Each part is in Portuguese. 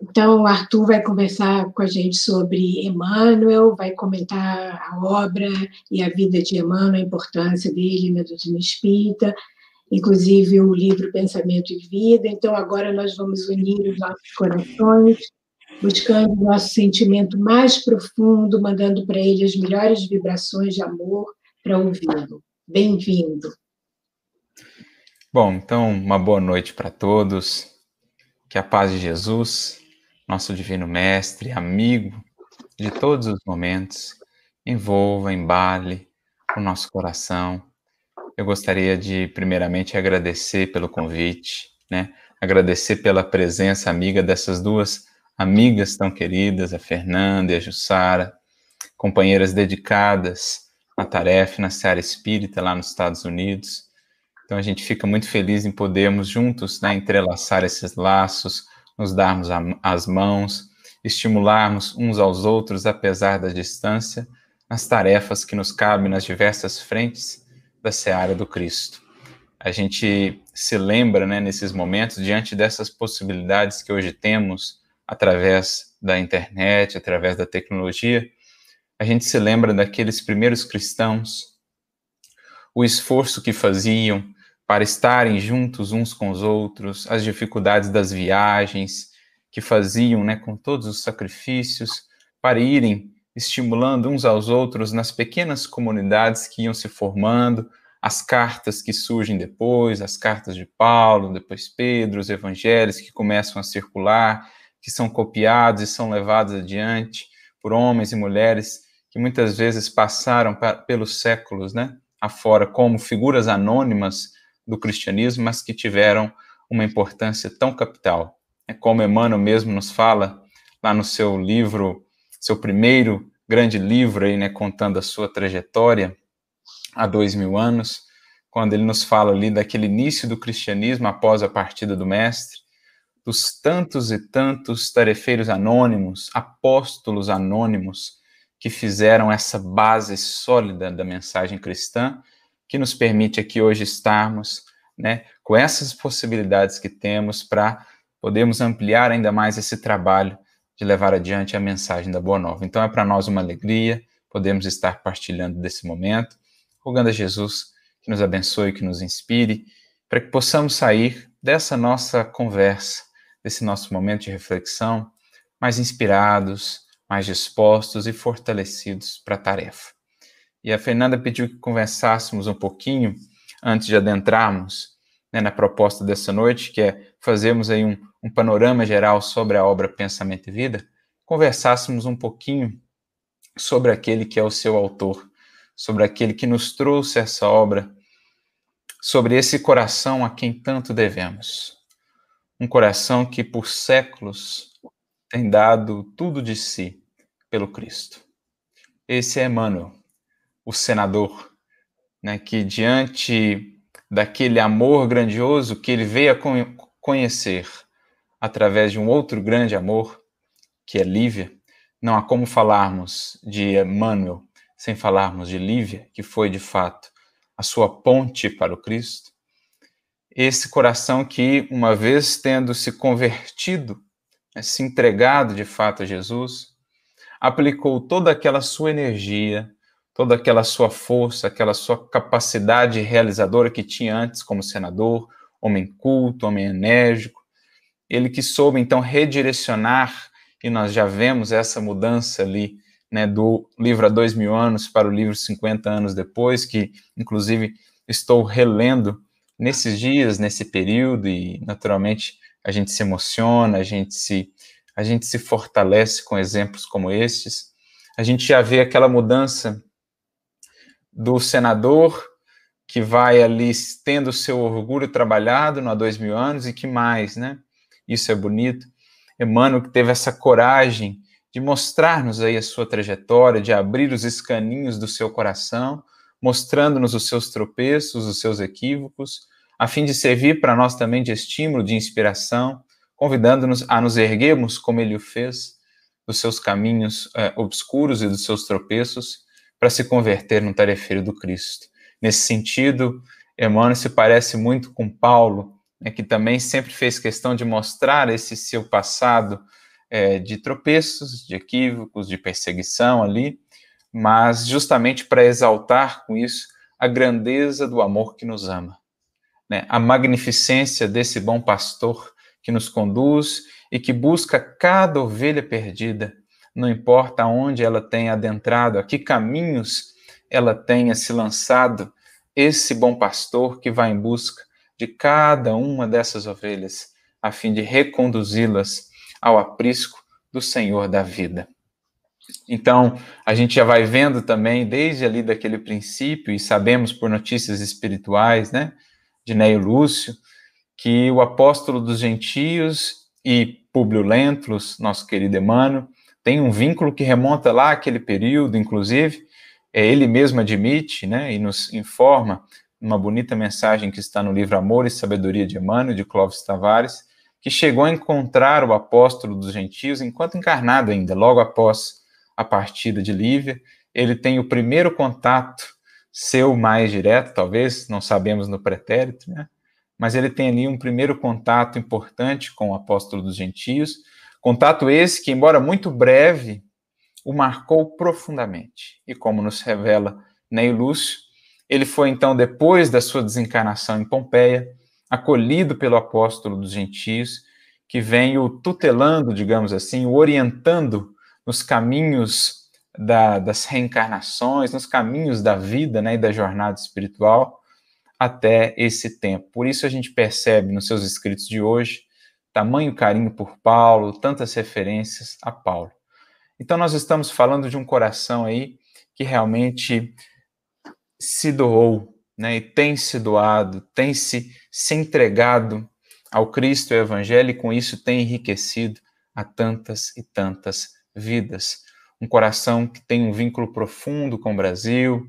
Então, o Arthur vai conversar com a gente sobre Emmanuel, vai comentar a obra e a vida de Emmanuel, a importância dele na né, doutrina espírita, inclusive o livro Pensamento e Vida. Então, agora nós vamos unir os nossos corações, buscando o nosso sentimento mais profundo, mandando para ele as melhores vibrações de amor para ouvi-lo. Bem-vindo. Bom, então, uma boa noite para todos. Que a paz de Jesus nosso Divino Mestre, amigo de todos os momentos, envolva, embale o nosso coração. Eu gostaria de, primeiramente, agradecer pelo convite, né? agradecer pela presença amiga dessas duas amigas tão queridas, a Fernanda e a Jussara, companheiras dedicadas à tarefa na Seara Espírita lá nos Estados Unidos. Então a gente fica muito feliz em podermos juntos né, entrelaçar esses laços, nos darmos a, as mãos, estimularmos uns aos outros, apesar da distância, as tarefas que nos cabem nas diversas frentes da seara do Cristo. A gente se lembra, né, nesses momentos, diante dessas possibilidades que hoje temos através da internet, através da tecnologia, a gente se lembra daqueles primeiros cristãos, o esforço que faziam, para estarem juntos uns com os outros, as dificuldades das viagens que faziam, né, com todos os sacrifícios, para irem estimulando uns aos outros nas pequenas comunidades que iam se formando, as cartas que surgem depois, as cartas de Paulo, depois Pedro, os evangelhos que começam a circular, que são copiados e são levados adiante por homens e mulheres que muitas vezes passaram pelos séculos, né, afora como figuras anônimas do cristianismo, mas que tiveram uma importância tão capital. É como Emmanuel mesmo nos fala lá no seu livro, seu primeiro grande livro aí, né, contando a sua trajetória há dois mil anos, quando ele nos fala ali daquele início do cristianismo após a partida do mestre, dos tantos e tantos tarefeiros anônimos, apóstolos anônimos, que fizeram essa base sólida da mensagem cristã que nos permite aqui hoje estarmos, né, com essas possibilidades que temos para podermos ampliar ainda mais esse trabalho de levar adiante a mensagem da Boa Nova. Então é para nós uma alegria podermos estar partilhando desse momento, rogando a Jesus que nos abençoe, que nos inspire, para que possamos sair dessa nossa conversa, desse nosso momento de reflexão, mais inspirados, mais dispostos e fortalecidos para a tarefa e a Fernanda pediu que conversássemos um pouquinho antes de adentrarmos né, na proposta dessa noite, que é fazermos aí um, um panorama geral sobre a obra Pensamento e Vida, conversássemos um pouquinho sobre aquele que é o seu autor, sobre aquele que nos trouxe essa obra, sobre esse coração a quem tanto devemos. Um coração que por séculos tem dado tudo de si pelo Cristo. Esse é Emmanuel o senador, né, que diante daquele amor grandioso que ele veio a conhecer através de um outro grande amor, que é Lívia, não há como falarmos de Emmanuel sem falarmos de Lívia, que foi de fato a sua ponte para o Cristo. Esse coração que, uma vez tendo se convertido, né, se entregado de fato a Jesus, aplicou toda aquela sua energia, toda aquela sua força, aquela sua capacidade realizadora que tinha antes como senador, homem culto, homem enérgico. Ele que soube então redirecionar, e nós já vemos essa mudança ali, né, do livro há dois mil anos para o livro 50 anos depois, que inclusive estou relendo nesses dias, nesse período, e naturalmente a gente se emociona, a gente se, a gente se fortalece com exemplos como estes. A gente já vê aquela mudança do senador que vai ali tendo seu orgulho trabalhado há dois mil anos e que mais, né? Isso é bonito. Emmanuel que teve essa coragem de mostrar-nos aí a sua trajetória, de abrir os escaninhos do seu coração, mostrando-nos os seus tropeços, os seus equívocos, a fim de servir para nós também de estímulo, de inspiração, convidando-nos a nos erguermos como ele o fez, dos seus caminhos eh, obscuros e dos seus tropeços, para se converter no tarefeiro do Cristo. Nesse sentido, Emmanuel se parece muito com Paulo, né, que também sempre fez questão de mostrar esse seu passado é, de tropeços, de equívocos, de perseguição ali, mas justamente para exaltar com isso a grandeza do amor que nos ama, né, a magnificência desse bom pastor que nos conduz e que busca cada ovelha perdida não importa onde ela tenha adentrado, a que caminhos ela tenha se lançado, esse bom pastor que vai em busca de cada uma dessas ovelhas, a fim de reconduzi-las ao aprisco do Senhor da vida. Então, a gente já vai vendo também, desde ali daquele princípio, e sabemos por notícias espirituais, né, de Neio Lúcio, que o apóstolo dos gentios e Públio Lentulus, nosso querido Emmanuel, tem um vínculo que remonta lá àquele período, inclusive, é, ele mesmo admite né, e nos informa numa bonita mensagem que está no livro Amor e Sabedoria de Emmanuel, de Clóvis Tavares, que chegou a encontrar o apóstolo dos gentios enquanto encarnado ainda, logo após a partida de Lívia, ele tem o primeiro contato seu mais direto, talvez, não sabemos no pretérito, né? Mas ele tem ali um primeiro contato importante com o apóstolo dos gentios, Contato esse que, embora muito breve, o marcou profundamente. E como nos revela Ney Lúcio, ele foi então, depois da sua desencarnação em Pompeia, acolhido pelo apóstolo dos gentios, que vem o tutelando, digamos assim, o orientando nos caminhos da, das reencarnações, nos caminhos da vida né, e da jornada espiritual até esse tempo. Por isso a gente percebe nos seus escritos de hoje tamanho carinho por Paulo, tantas referências a Paulo. Então nós estamos falando de um coração aí que realmente se doou, né? E tem se doado, tem se se entregado ao Cristo e ao Evangelho e com isso tem enriquecido a tantas e tantas vidas. Um coração que tem um vínculo profundo com o Brasil,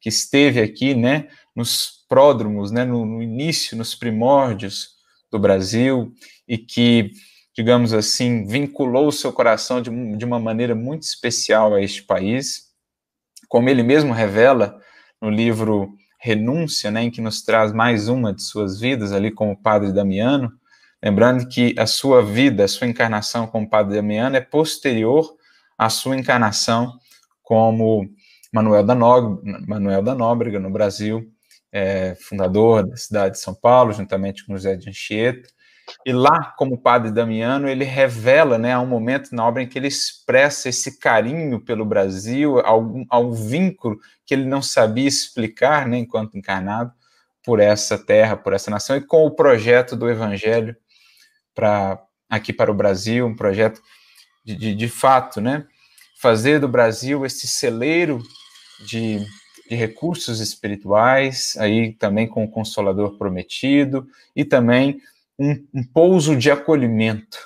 que esteve aqui, né, nos pródromos, né, no, no início, nos primórdios do Brasil e que, digamos assim, vinculou o seu coração de, de uma maneira muito especial a este país. Como ele mesmo revela no livro Renúncia, né, em que nos traz mais uma de suas vidas ali como padre Damiano, lembrando que a sua vida, a sua encarnação como padre Damiano é posterior à sua encarnação como Manuel da, Manuel da Nóbrega no Brasil, é, fundador da cidade de São Paulo, juntamente com José de Anchieta. E lá, como padre Damiano, ele revela, né, há um momento na obra em que ele expressa esse carinho pelo Brasil, algum, ao vínculo que ele não sabia explicar, né, enquanto encarnado, por essa terra, por essa nação, e com o projeto do Evangelho para aqui para o Brasil, um projeto de, de, de fato, né, fazer do Brasil esse celeiro de de recursos espirituais, aí também com o Consolador Prometido, e também um, um pouso de acolhimento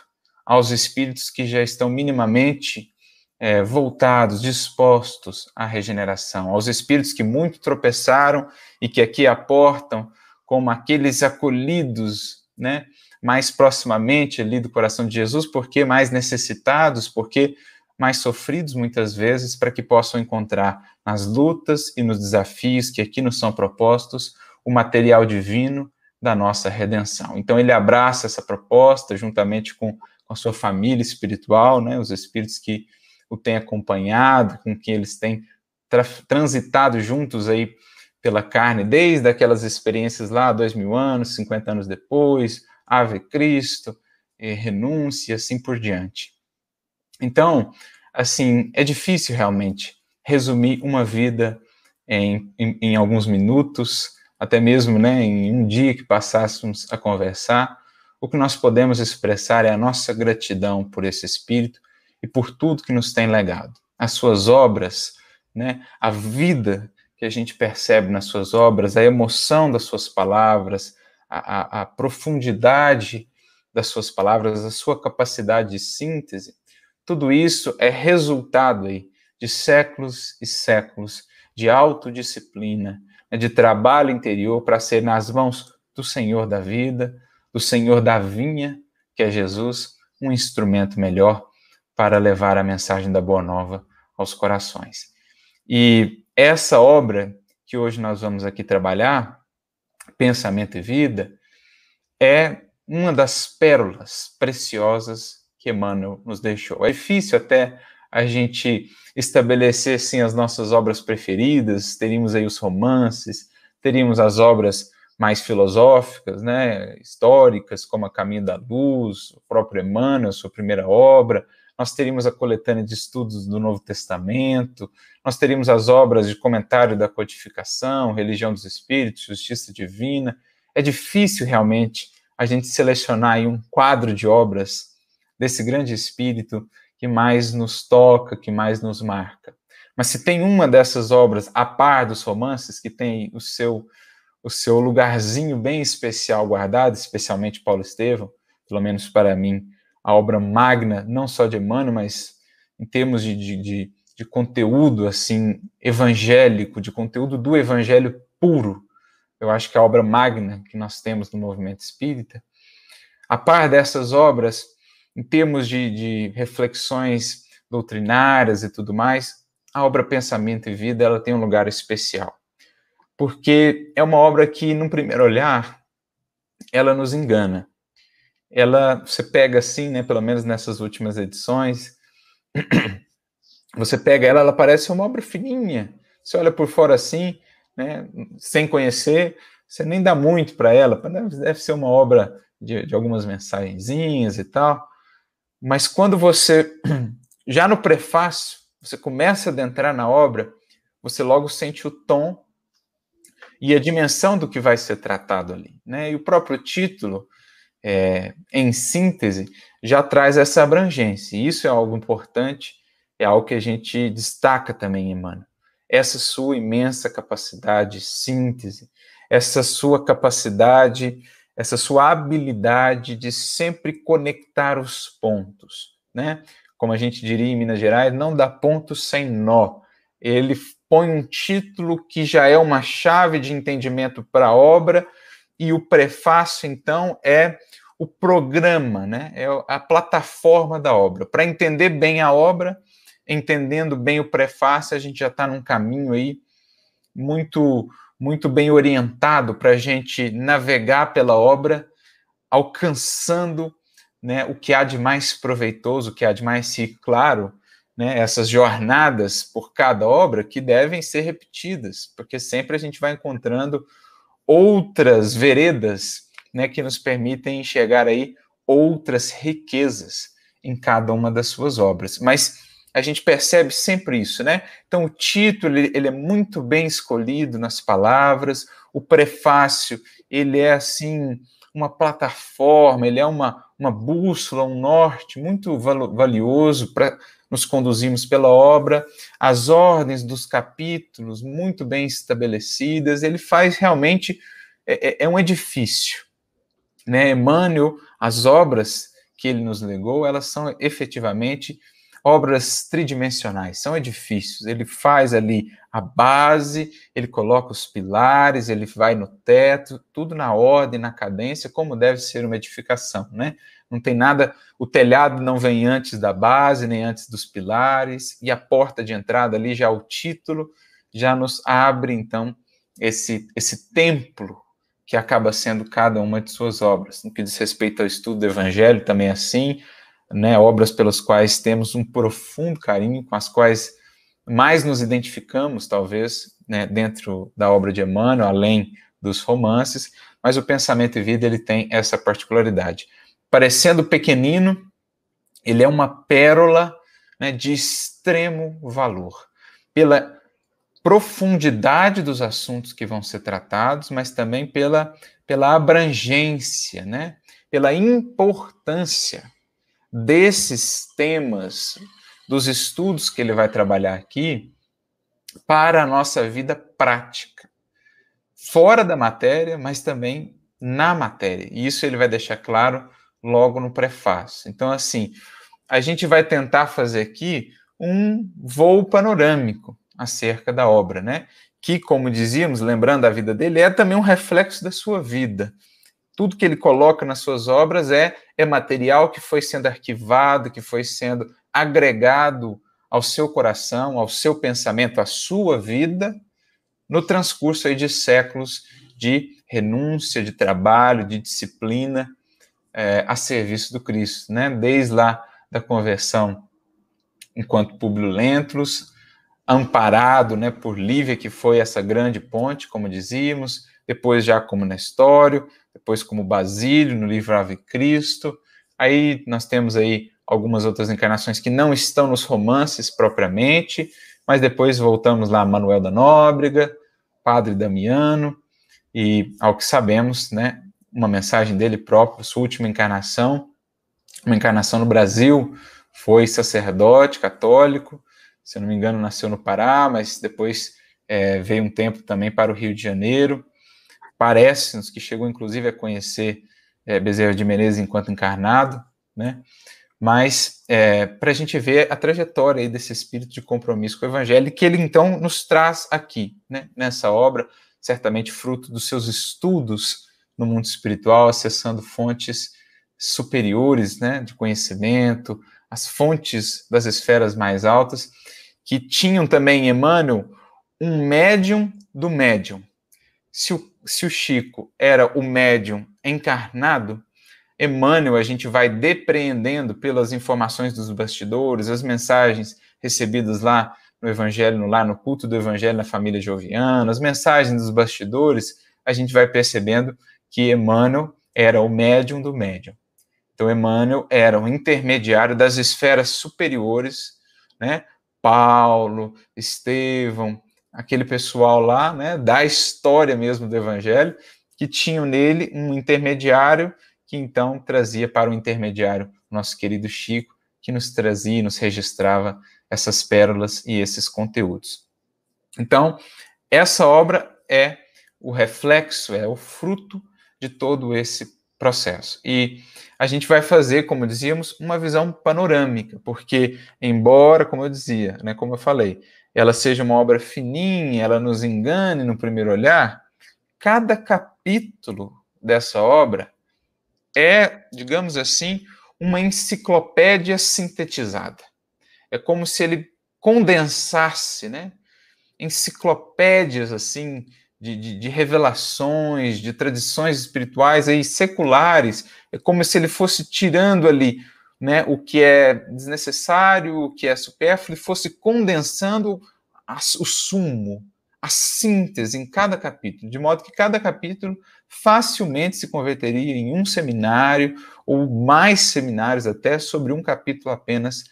aos espíritos que já estão minimamente é, voltados, dispostos à regeneração, aos espíritos que muito tropeçaram e que aqui aportam como aqueles acolhidos, né, mais proximamente ali do coração de Jesus, porque mais necessitados, porque mais sofridos muitas vezes, para que possam encontrar nas lutas e nos desafios que aqui nos são propostos o material divino da nossa redenção. Então ele abraça essa proposta juntamente com, a sua família espiritual, né, os espíritos que o têm acompanhado, com quem eles têm tra transitado juntos aí pela carne, desde aquelas experiências lá, dois mil anos, 50 anos depois, Ave Cristo, renúncia, assim por diante. Então, assim, é difícil realmente resumir uma vida em, em, em alguns minutos, até mesmo né, em um dia que passássemos a conversar. O que nós podemos expressar é a nossa gratidão por esse Espírito e por tudo que nos tem legado. As suas obras, né, a vida que a gente percebe nas suas obras, a emoção das suas palavras, a, a, a profundidade das suas palavras, a sua capacidade de síntese, tudo isso é resultado aí de séculos e séculos de autodisciplina, né, de trabalho interior para ser nas mãos do Senhor da vida, do Senhor da vinha, que é Jesus, um instrumento melhor para levar a mensagem da Boa Nova aos corações. E essa obra que hoje nós vamos aqui trabalhar, Pensamento e Vida, é uma das pérolas preciosas que Emmanuel nos deixou. É difícil até a gente estabelecer assim, as nossas obras preferidas, teríamos aí os romances, teríamos as obras mais filosóficas, né, históricas, como A Caminho da Luz, o próprio Emmanuel, sua primeira obra, nós teríamos a coletânea de estudos do Novo Testamento, nós teríamos as obras de comentário da codificação, Religião dos Espíritos, Justiça Divina. É difícil realmente a gente selecionar um quadro de obras desse grande espírito que mais nos toca, que mais nos marca. Mas se tem uma dessas obras, a par dos romances, que tem o seu o seu lugarzinho bem especial guardado, especialmente Paulo Estevão, pelo menos para mim, a obra magna, não só de Emmanuel, mas em termos de, de, de, de conteúdo assim evangélico, de conteúdo do evangelho puro, eu acho que a obra magna que nós temos no movimento espírita, a par dessas obras, em termos de, de reflexões doutrinárias e tudo mais, a obra Pensamento e Vida ela tem um lugar especial, porque é uma obra que, num primeiro olhar, ela nos engana. Ela, você pega assim, né, pelo menos nessas últimas edições, você pega ela, ela parece uma obra fininha. Você olha por fora assim, né, sem conhecer, você nem dá muito para ela, deve ser uma obra de, de algumas mensagenzinhas e tal, mas quando você, já no prefácio, você começa a adentrar na obra, você logo sente o tom e a dimensão do que vai ser tratado ali. Né? E o próprio título, é, em síntese, já traz essa abrangência. E isso é algo importante, é algo que a gente destaca também, mano. Essa sua imensa capacidade de síntese, essa sua capacidade essa sua habilidade de sempre conectar os pontos, né? Como a gente diria em Minas Gerais, não dá ponto sem nó. Ele põe um título que já é uma chave de entendimento para a obra e o prefácio então é o programa, né? É a plataforma da obra. Para entender bem a obra, entendendo bem o prefácio, a gente já está num caminho aí muito muito bem orientado para a gente navegar pela obra, alcançando né, o que há de mais proveitoso, o que há de mais rico, claro, né, essas jornadas por cada obra que devem ser repetidas, porque sempre a gente vai encontrando outras veredas né, que nos permitem enxergar aí outras riquezas em cada uma das suas obras. Mas a gente percebe sempre isso, né? Então, o título ele é muito bem escolhido nas palavras, o prefácio ele é assim uma plataforma, ele é uma, uma bússola, um norte muito valioso para nos conduzirmos pela obra, as ordens dos capítulos muito bem estabelecidas, ele faz realmente é, é, é um edifício. Né? Emmanuel, as obras que ele nos legou, elas são efetivamente obras tridimensionais, são edifícios. Ele faz ali a base, ele coloca os pilares, ele vai no teto, tudo na ordem, na cadência, como deve ser uma edificação, né? Não tem nada, o telhado não vem antes da base, nem antes dos pilares, e a porta de entrada ali já o título já nos abre então esse esse templo que acaba sendo cada uma de suas obras. No que diz respeito ao estudo do evangelho também é assim, né, obras pelas quais temos um profundo carinho, com as quais mais nos identificamos, talvez, né, dentro da obra de Emmanuel, além dos romances, mas o Pensamento e Vida ele tem essa particularidade. Parecendo pequenino, ele é uma pérola né, de extremo valor, pela profundidade dos assuntos que vão ser tratados, mas também pela, pela abrangência, né, pela importância desses temas, dos estudos que ele vai trabalhar aqui, para a nossa vida prática, fora da matéria, mas também na matéria. E isso ele vai deixar claro logo no prefácio. Então, assim, a gente vai tentar fazer aqui um voo panorâmico acerca da obra, né? Que, como dizíamos, lembrando a vida dele, é também um reflexo da sua vida tudo que ele coloca nas suas obras é, é material que foi sendo arquivado, que foi sendo agregado ao seu coração, ao seu pensamento, à sua vida, no transcurso aí de séculos de renúncia, de trabalho, de disciplina é, a serviço do Cristo, né? Desde lá da conversão, enquanto Públio Lentulus, amparado, né, por Lívia, que foi essa grande ponte, como dizíamos, depois já como Nestório, depois como Basílio no livro Ave Cristo. Aí nós temos aí algumas outras encarnações que não estão nos romances propriamente, mas depois voltamos lá a Manuel da Nóbrega, Padre Damiano, e ao que sabemos, né, uma mensagem dele próprio, sua última encarnação, uma encarnação no Brasil, foi sacerdote católico, se eu não me engano nasceu no Pará, mas depois é, veio um tempo também para o Rio de Janeiro, parece-nos que chegou inclusive a conhecer é, Bezerra de Menezes enquanto encarnado, né? Mas é, para a gente ver a trajetória aí desse espírito de compromisso com o Evangelho que ele então nos traz aqui, né? Nessa obra, certamente fruto dos seus estudos no mundo espiritual, acessando fontes superiores, né? De conhecimento, as fontes das esferas mais altas, que tinham também Emmanuel um médium do médium. Se o se o Chico era o médium encarnado, Emmanuel a gente vai depreendendo pelas informações dos bastidores, as mensagens recebidas lá no Evangelho, lá no culto do Evangelho na família Joviana, as mensagens dos bastidores, a gente vai percebendo que Emmanuel era o médium do médium. Então, Emmanuel era um intermediário das esferas superiores, né? Paulo, Estevão, aquele pessoal lá, né, da história mesmo do Evangelho, que tinham nele um intermediário que então trazia para o intermediário nosso querido Chico, que nos trazia e nos registrava essas pérolas e esses conteúdos. Então, essa obra é o reflexo, é o fruto de todo esse processo. E a gente vai fazer, como dizíamos, uma visão panorâmica, porque, embora, como eu dizia, né, como eu falei, ela seja uma obra fininha, ela nos engane no primeiro olhar, cada capítulo dessa obra é, digamos assim, uma enciclopédia sintetizada. É como se ele condensasse, né? Enciclopédias assim de, de, de, revelações, de tradições espirituais aí seculares. É como se ele fosse tirando ali né, o que é desnecessário, o que é supérfluo, e fosse condensando o sumo, a síntese em cada capítulo, de modo que cada capítulo facilmente se converteria em um seminário ou mais seminários até sobre um capítulo apenas,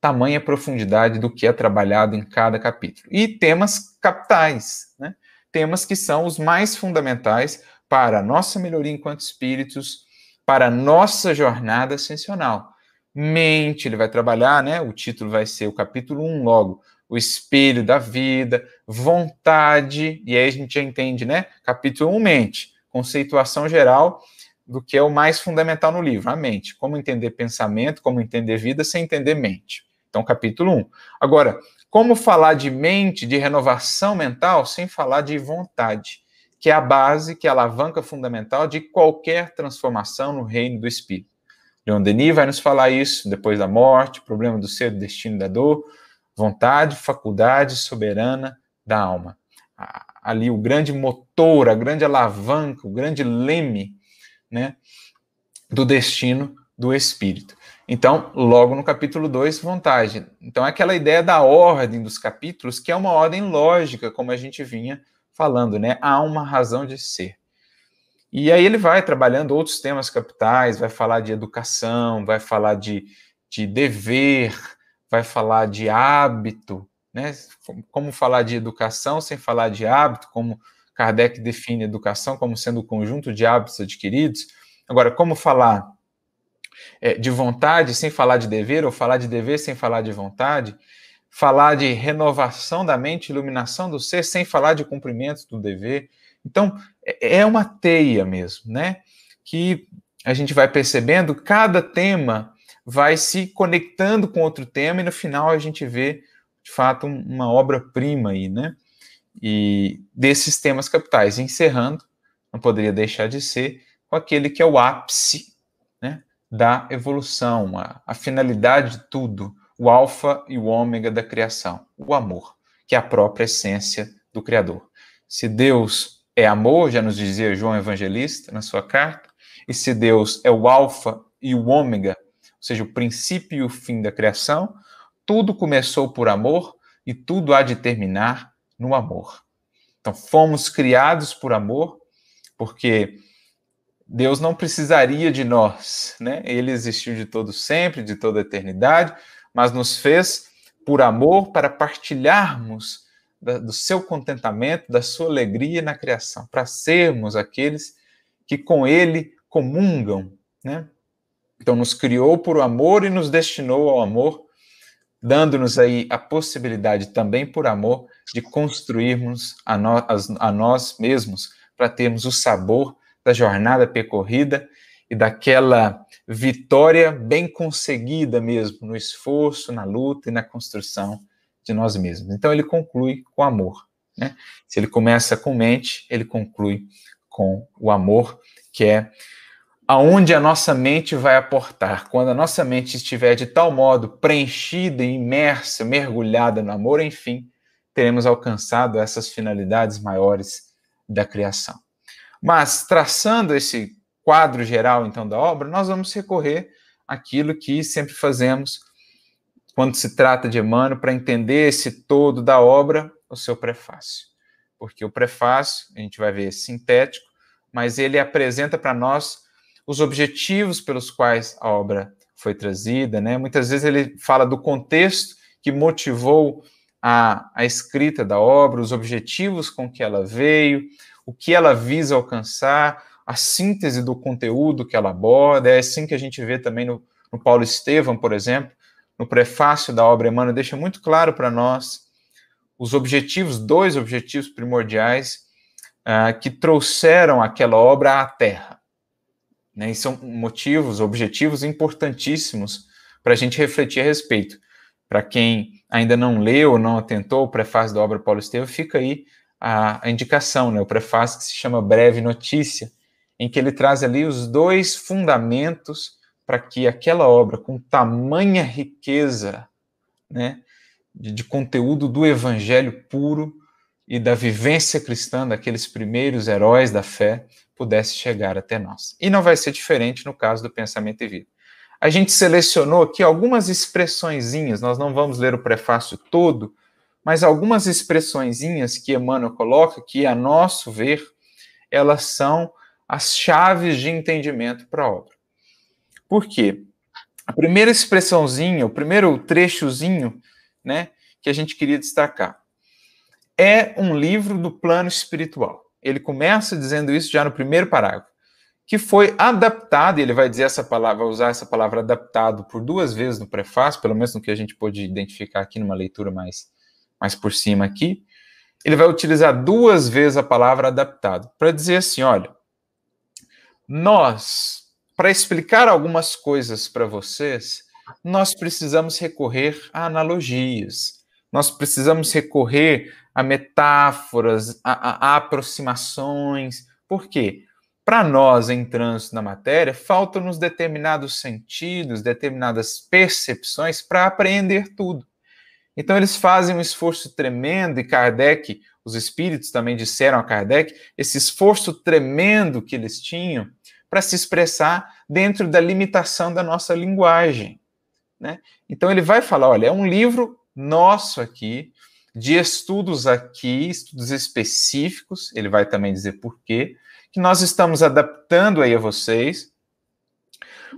tamanha profundidade do que é trabalhado em cada capítulo. E temas capitais, né? temas que são os mais fundamentais para a nossa melhoria enquanto espíritos, para a nossa jornada ascensional mente, ele vai trabalhar, né? O título vai ser o capítulo 1 logo, o espelho da vida, vontade, e aí a gente já entende, né? Capítulo 1, mente, conceituação geral do que é o mais fundamental no livro, a mente. Como entender pensamento, como entender vida sem entender mente. Então, capítulo 1. Agora, como falar de mente, de renovação mental, sem falar de vontade, que é a base, que é a alavanca fundamental de qualquer transformação no reino do espírito. Leon Denis vai nos falar isso depois da morte, problema do ser, destino da dor, vontade, faculdade soberana da alma. Ali o grande motor, a grande alavanca, o grande leme, né, do destino do espírito. Então, logo no capítulo 2, vontade. Então, é aquela ideia da ordem dos capítulos, que é uma ordem lógica, como a gente vinha falando, né? Há uma razão de ser. E aí ele vai trabalhando outros temas capitais, vai falar de educação, vai falar de, de dever, vai falar de hábito, né? Como falar de educação sem falar de hábito, como Kardec define educação como sendo o conjunto de hábitos adquiridos. Agora, como falar é, de vontade sem falar de dever, ou falar de dever sem falar de vontade, falar de renovação da mente, iluminação do ser, sem falar de cumprimento do dever. Então, é, é uma teia mesmo, né? Que a gente vai percebendo, cada tema vai se conectando com outro tema e no final a gente vê, de fato, uma obra-prima aí, né? E desses temas capitais. Encerrando, não poderia deixar de ser com aquele que é o ápice né, da evolução, a, a finalidade de tudo, o alfa e o ômega da criação, o amor, que é a própria essência do Criador. Se Deus é amor, já nos dizia João Evangelista na sua carta, e se Deus é o Alfa e o Ômega, ou seja, o princípio e o fim da criação, tudo começou por amor e tudo há de terminar no amor. Então, fomos criados por amor, porque Deus não precisaria de nós, né? Ele existiu de todo sempre, de toda a eternidade, mas nos fez por amor para partilharmos da, do seu contentamento, da sua alegria na criação, para sermos aqueles que com Ele comungam, né? Então, nos criou por amor e nos destinou ao amor, dando-nos aí a possibilidade também por amor de construirmos a, no, a nós mesmos para termos o sabor da jornada percorrida e daquela vitória bem conseguida mesmo no esforço, na luta e na construção de nós mesmos. Então ele conclui com amor. Né? Se ele começa com mente, ele conclui com o amor, que é aonde a nossa mente vai aportar. Quando a nossa mente estiver de tal modo preenchida, imersa, mergulhada no amor, enfim, teremos alcançado essas finalidades maiores da criação. Mas traçando esse quadro geral então da obra, nós vamos recorrer àquilo que sempre fazemos quando se trata de Emmanuel para entender esse todo da obra, o seu prefácio. Porque o prefácio, a gente vai ver é sintético, mas ele apresenta para nós os objetivos pelos quais a obra foi trazida, né? Muitas vezes ele fala do contexto que motivou a, a escrita da obra, os objetivos com que ela veio, o que ela visa alcançar, a síntese do conteúdo que ela aborda. É assim que a gente vê também no, no Paulo Estevam, por exemplo, no prefácio da obra Emmanuel, deixa muito claro para nós os objetivos, dois objetivos primordiais uh, que trouxeram aquela obra à Terra. Né? E são motivos, objetivos importantíssimos para a gente refletir a respeito. Para quem ainda não leu ou não atentou o prefácio da obra Paulo Estevam, fica aí a, a indicação, né? o prefácio que se chama Breve Notícia, em que ele traz ali os dois fundamentos para que aquela obra, com tamanha riqueza né, de, de conteúdo do evangelho puro e da vivência cristã daqueles primeiros heróis da fé, pudesse chegar até nós. E não vai ser diferente no caso do pensamento e vida. A gente selecionou aqui algumas expressõezinhas, nós não vamos ler o prefácio todo, mas algumas expressõezinhas que Emmanuel coloca, que a nosso ver, elas são as chaves de entendimento para a obra. Por quê? A primeira expressãozinha, o primeiro trechozinho, né, que a gente queria destacar. É um livro do plano espiritual. Ele começa dizendo isso já no primeiro parágrafo, que foi adaptado, ele vai dizer essa palavra, usar essa palavra adaptado por duas vezes no prefácio, pelo menos no que a gente pôde identificar aqui numa leitura mais, mais por cima aqui. Ele vai utilizar duas vezes a palavra adaptado para dizer assim, olha, nós para explicar algumas coisas para vocês, nós precisamos recorrer a analogias, nós precisamos recorrer a metáforas, a, a, a aproximações. Por quê? Para nós, em trânsito na matéria, faltam-nos determinados sentidos, determinadas percepções para apreender tudo. Então, eles fazem um esforço tremendo, e Kardec, os espíritos também disseram a Kardec, esse esforço tremendo que eles tinham para se expressar dentro da limitação da nossa linguagem. Né? Então ele vai falar: olha, é um livro nosso aqui, de estudos aqui, estudos específicos, ele vai também dizer por quê, que nós estamos adaptando aí a vocês.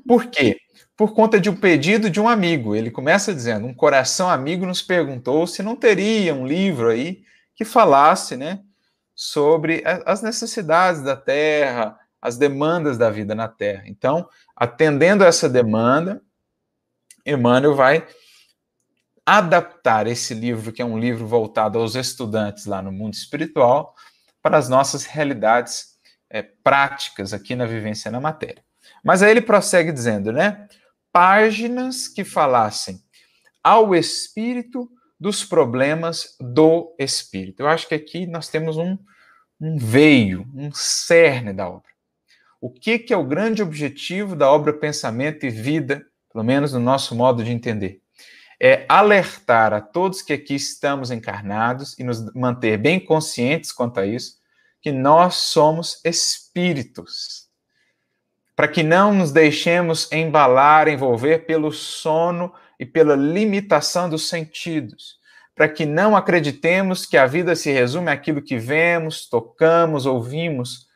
Por quê? Por conta de um pedido de um amigo. Ele começa dizendo: um coração amigo nos perguntou se não teria um livro aí que falasse, né, sobre as necessidades da terra, as demandas da vida na Terra. Então, atendendo a essa demanda, Emmanuel vai adaptar esse livro, que é um livro voltado aos estudantes lá no mundo espiritual, para as nossas realidades é, práticas aqui na vivência na matéria. Mas aí ele prossegue dizendo, né? Páginas que falassem ao espírito dos problemas do espírito. Eu acho que aqui nós temos um, um veio, um cerne da obra o que, que é o grande objetivo da obra Pensamento e Vida, pelo menos no nosso modo de entender. É alertar a todos que aqui estamos encarnados e nos manter bem conscientes quanto a isso, que nós somos espíritos. Para que não nos deixemos embalar, envolver pelo sono e pela limitação dos sentidos para que não acreditemos que a vida se resume àquilo que vemos, tocamos, ouvimos,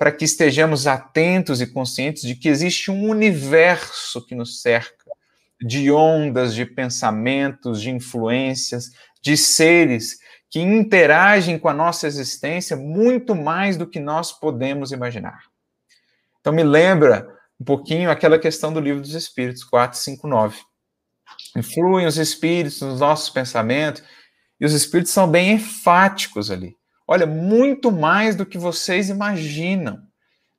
para que estejamos atentos e conscientes de que existe um universo que nos cerca, de ondas, de pensamentos, de influências, de seres que interagem com a nossa existência muito mais do que nós podemos imaginar. Então me lembra um pouquinho aquela questão do livro dos Espíritos 459. Influem os espíritos nos nossos pensamentos, e os espíritos são bem enfáticos ali. Olha, muito mais do que vocês imaginam.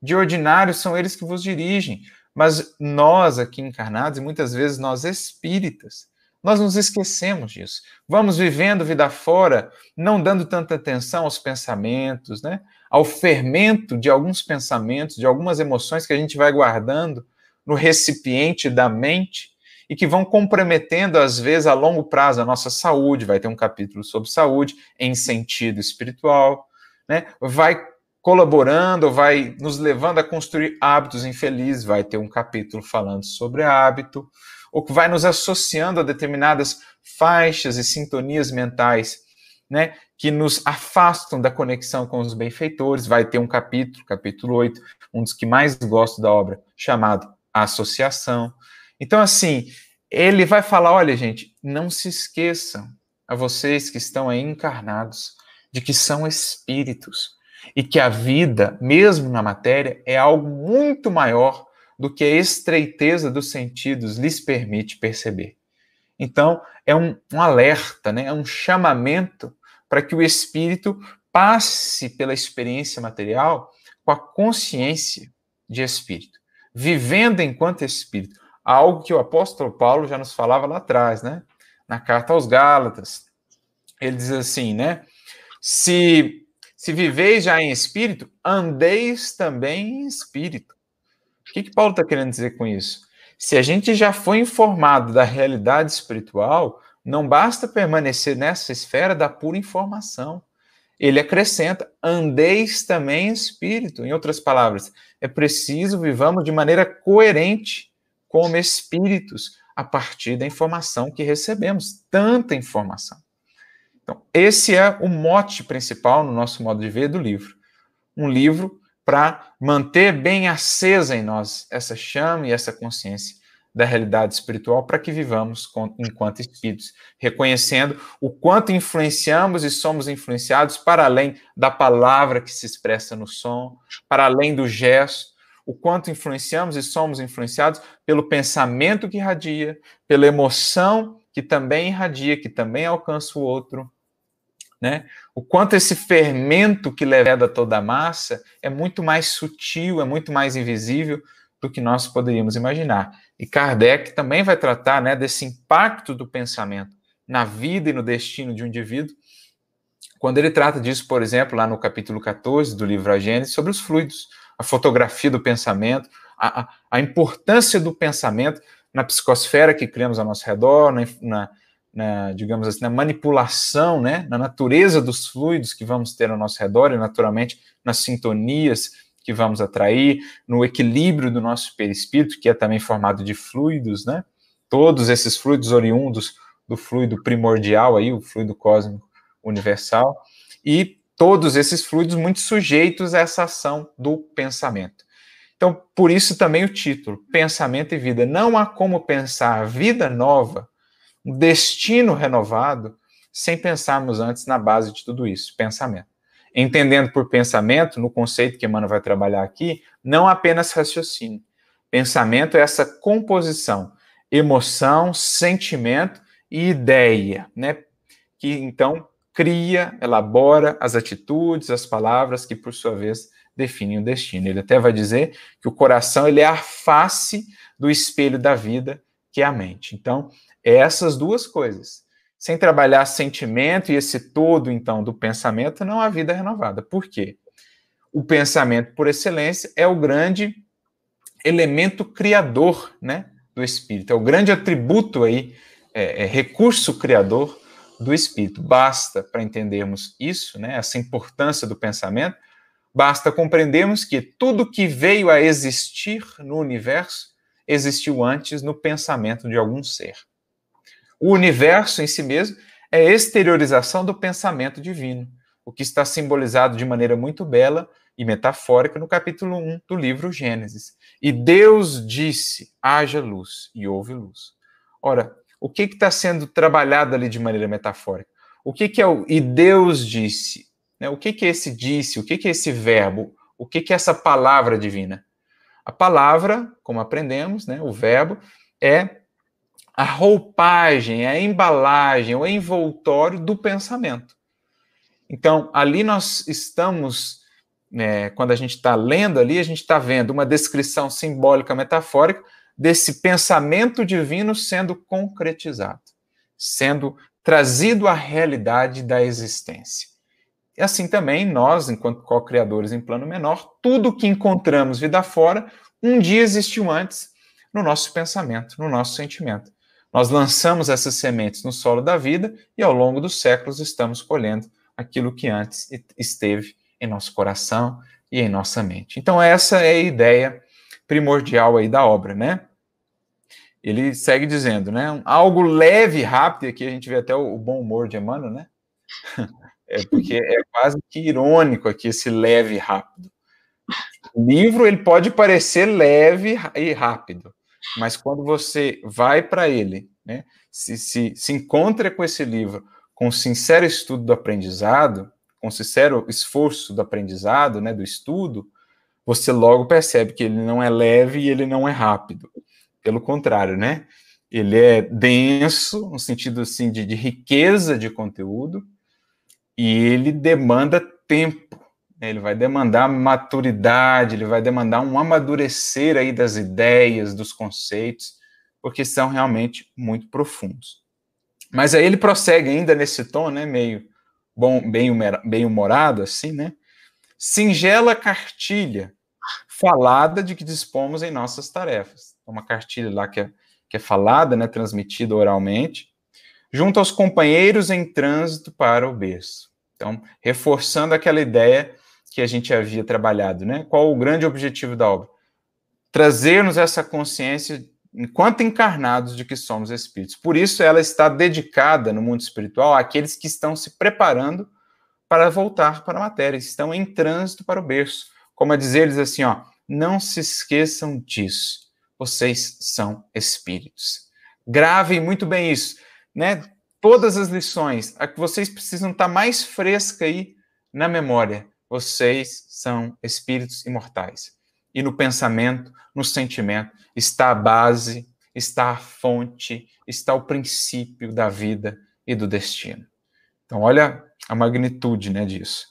De ordinário são eles que vos dirigem, mas nós aqui encarnados, e muitas vezes nós espíritas, nós nos esquecemos disso. Vamos vivendo vida fora, não dando tanta atenção aos pensamentos, né? ao fermento de alguns pensamentos, de algumas emoções que a gente vai guardando no recipiente da mente, e que vão comprometendo, às vezes, a longo prazo, a nossa saúde. Vai ter um capítulo sobre saúde em sentido espiritual, né? Vai colaborando, vai nos levando a construir hábitos infelizes, vai ter um capítulo falando sobre hábito, ou que vai nos associando a determinadas faixas e sintonias mentais, né, que nos afastam da conexão com os benfeitores, vai ter um capítulo, capítulo 8, um dos que mais gosto da obra, chamado Associação. Então, assim, ele vai falar: olha, gente, não se esqueçam, a vocês que estão aí encarnados, de que são espíritos e que a vida, mesmo na matéria, é algo muito maior do que a estreiteza dos sentidos lhes permite perceber. Então, é um, um alerta, né? é um chamamento para que o espírito passe pela experiência material com a consciência de espírito, vivendo enquanto espírito, algo que o apóstolo Paulo já nos falava lá atrás, né? Na carta aos Gálatas. Ele diz assim, né? Se, se viveis já em espírito, andeis também em espírito. O que, que Paulo está querendo dizer com isso? Se a gente já foi informado da realidade espiritual, não basta permanecer nessa esfera da pura informação. Ele acrescenta: andeis também em espírito. Em outras palavras, é preciso vivamos de maneira coerente como espíritos a partir da informação que recebemos, tanta informação. Então, esse é o mote principal, no nosso modo de ver, do livro. Um livro para manter bem acesa em nós essa chama e essa consciência da realidade espiritual para que vivamos com, enquanto espíritos, reconhecendo o quanto influenciamos e somos influenciados para além da palavra que se expressa no som, para além do gesto, o quanto influenciamos e somos influenciados pelo pensamento que irradia, pela emoção que também irradia, que também alcança o outro. Né? O quanto esse fermento que leveda toda a massa é muito mais sutil, é muito mais invisível do que nós poderíamos imaginar. E Kardec também vai tratar né, desse impacto do pensamento na vida e no destino de um indivíduo, quando ele trata disso, por exemplo, lá no capítulo 14 do livro A Gênese, sobre os fluidos a fotografia do pensamento, a, a, a importância do pensamento na psicosfera que criamos ao nosso redor, na, na, na, digamos assim, na manipulação, né, na natureza dos fluidos que vamos ter ao nosso redor e, naturalmente, nas sintonias que vamos atrair, no equilíbrio do nosso perispírito, que é também formado de fluidos, né? Todos esses fluidos oriundos do fluido primordial aí, o fluido cósmico universal, e todos esses fluidos muito sujeitos a essa ação do pensamento. Então, por isso também o título, Pensamento e Vida. Não há como pensar a vida nova, um destino renovado, sem pensarmos antes na base de tudo isso, pensamento. Entendendo por pensamento, no conceito que Emmanuel vai trabalhar aqui, não apenas raciocínio. Pensamento é essa composição, emoção, sentimento e ideia, né? Que então cria, elabora as atitudes, as palavras que, por sua vez, definem o destino. Ele até vai dizer que o coração ele é a face do espelho da vida, que é a mente. Então, é essas duas coisas. Sem trabalhar sentimento e esse todo, então, do pensamento, não há vida renovada. Por quê? O pensamento, por excelência, é o grande elemento criador, né, do espírito. É o grande atributo aí, é, é recurso criador do espírito. Basta para entendermos isso, né, essa importância do pensamento, basta compreendermos que tudo que veio a existir no universo existiu antes no pensamento de algum ser. O universo em si mesmo é exteriorização do pensamento divino, o que está simbolizado de maneira muito bela e metafórica no capítulo 1 do livro Gênesis. E Deus disse: haja luz, e houve luz. Ora, o que está sendo trabalhado ali de maneira metafórica? O que, que é o e Deus disse? Né? O que, que é esse disse? O que, que é esse verbo? O que, que é essa palavra divina? A palavra, como aprendemos, né? o verbo, é a roupagem, é a embalagem, o envoltório do pensamento. Então, ali nós estamos, né, quando a gente está lendo ali, a gente está vendo uma descrição simbólica, metafórica, desse pensamento divino sendo concretizado, sendo trazido à realidade da existência. E assim também nós, enquanto co-criadores em plano menor, tudo que encontramos vida fora, um dia existiu antes no nosso pensamento, no nosso sentimento. Nós lançamos essas sementes no solo da vida e ao longo dos séculos estamos colhendo aquilo que antes esteve em nosso coração e em nossa mente. Então essa é a ideia primordial aí da obra, né? Ele segue dizendo, né? Algo leve e rápido, aqui a gente vê até o, bom humor de Emmanuel, né? É porque é quase que irônico aqui esse leve e rápido. O livro ele pode parecer leve e rápido, mas quando você vai para ele, né, se, se, se encontra com esse livro, com sincero estudo do aprendizado, com sincero esforço do aprendizado, né, do estudo, você logo percebe que ele não é leve e ele não é rápido. Pelo contrário, né? Ele é denso, no sentido assim, de, de riqueza de conteúdo, e ele demanda tempo. Né? Ele vai demandar maturidade, ele vai demandar um amadurecer aí das ideias, dos conceitos, porque são realmente muito profundos. Mas aí ele prossegue ainda nesse tom, né, meio bom, bem humorado assim, né? singela cartilha falada de que dispomos em nossas tarefas. Então, uma cartilha lá que é, que é falada, né, transmitida oralmente, junto aos companheiros em trânsito para o berço. Então, reforçando aquela ideia que a gente havia trabalhado, né? Qual o grande objetivo da obra? Trazer-nos essa consciência enquanto encarnados de que somos espíritos. Por isso ela está dedicada no mundo espiritual àqueles que estão se preparando para voltar para a matéria, estão em trânsito para o berço. Como a dizer-lhes assim, ó, não se esqueçam disso. Vocês são espíritos. Gravem muito bem isso, né? Todas as lições, a que vocês precisam estar tá mais fresca aí na memória. Vocês são espíritos imortais. E no pensamento, no sentimento, está a base, está a fonte, está o princípio da vida e do destino. Então, olha a magnitude né, disso.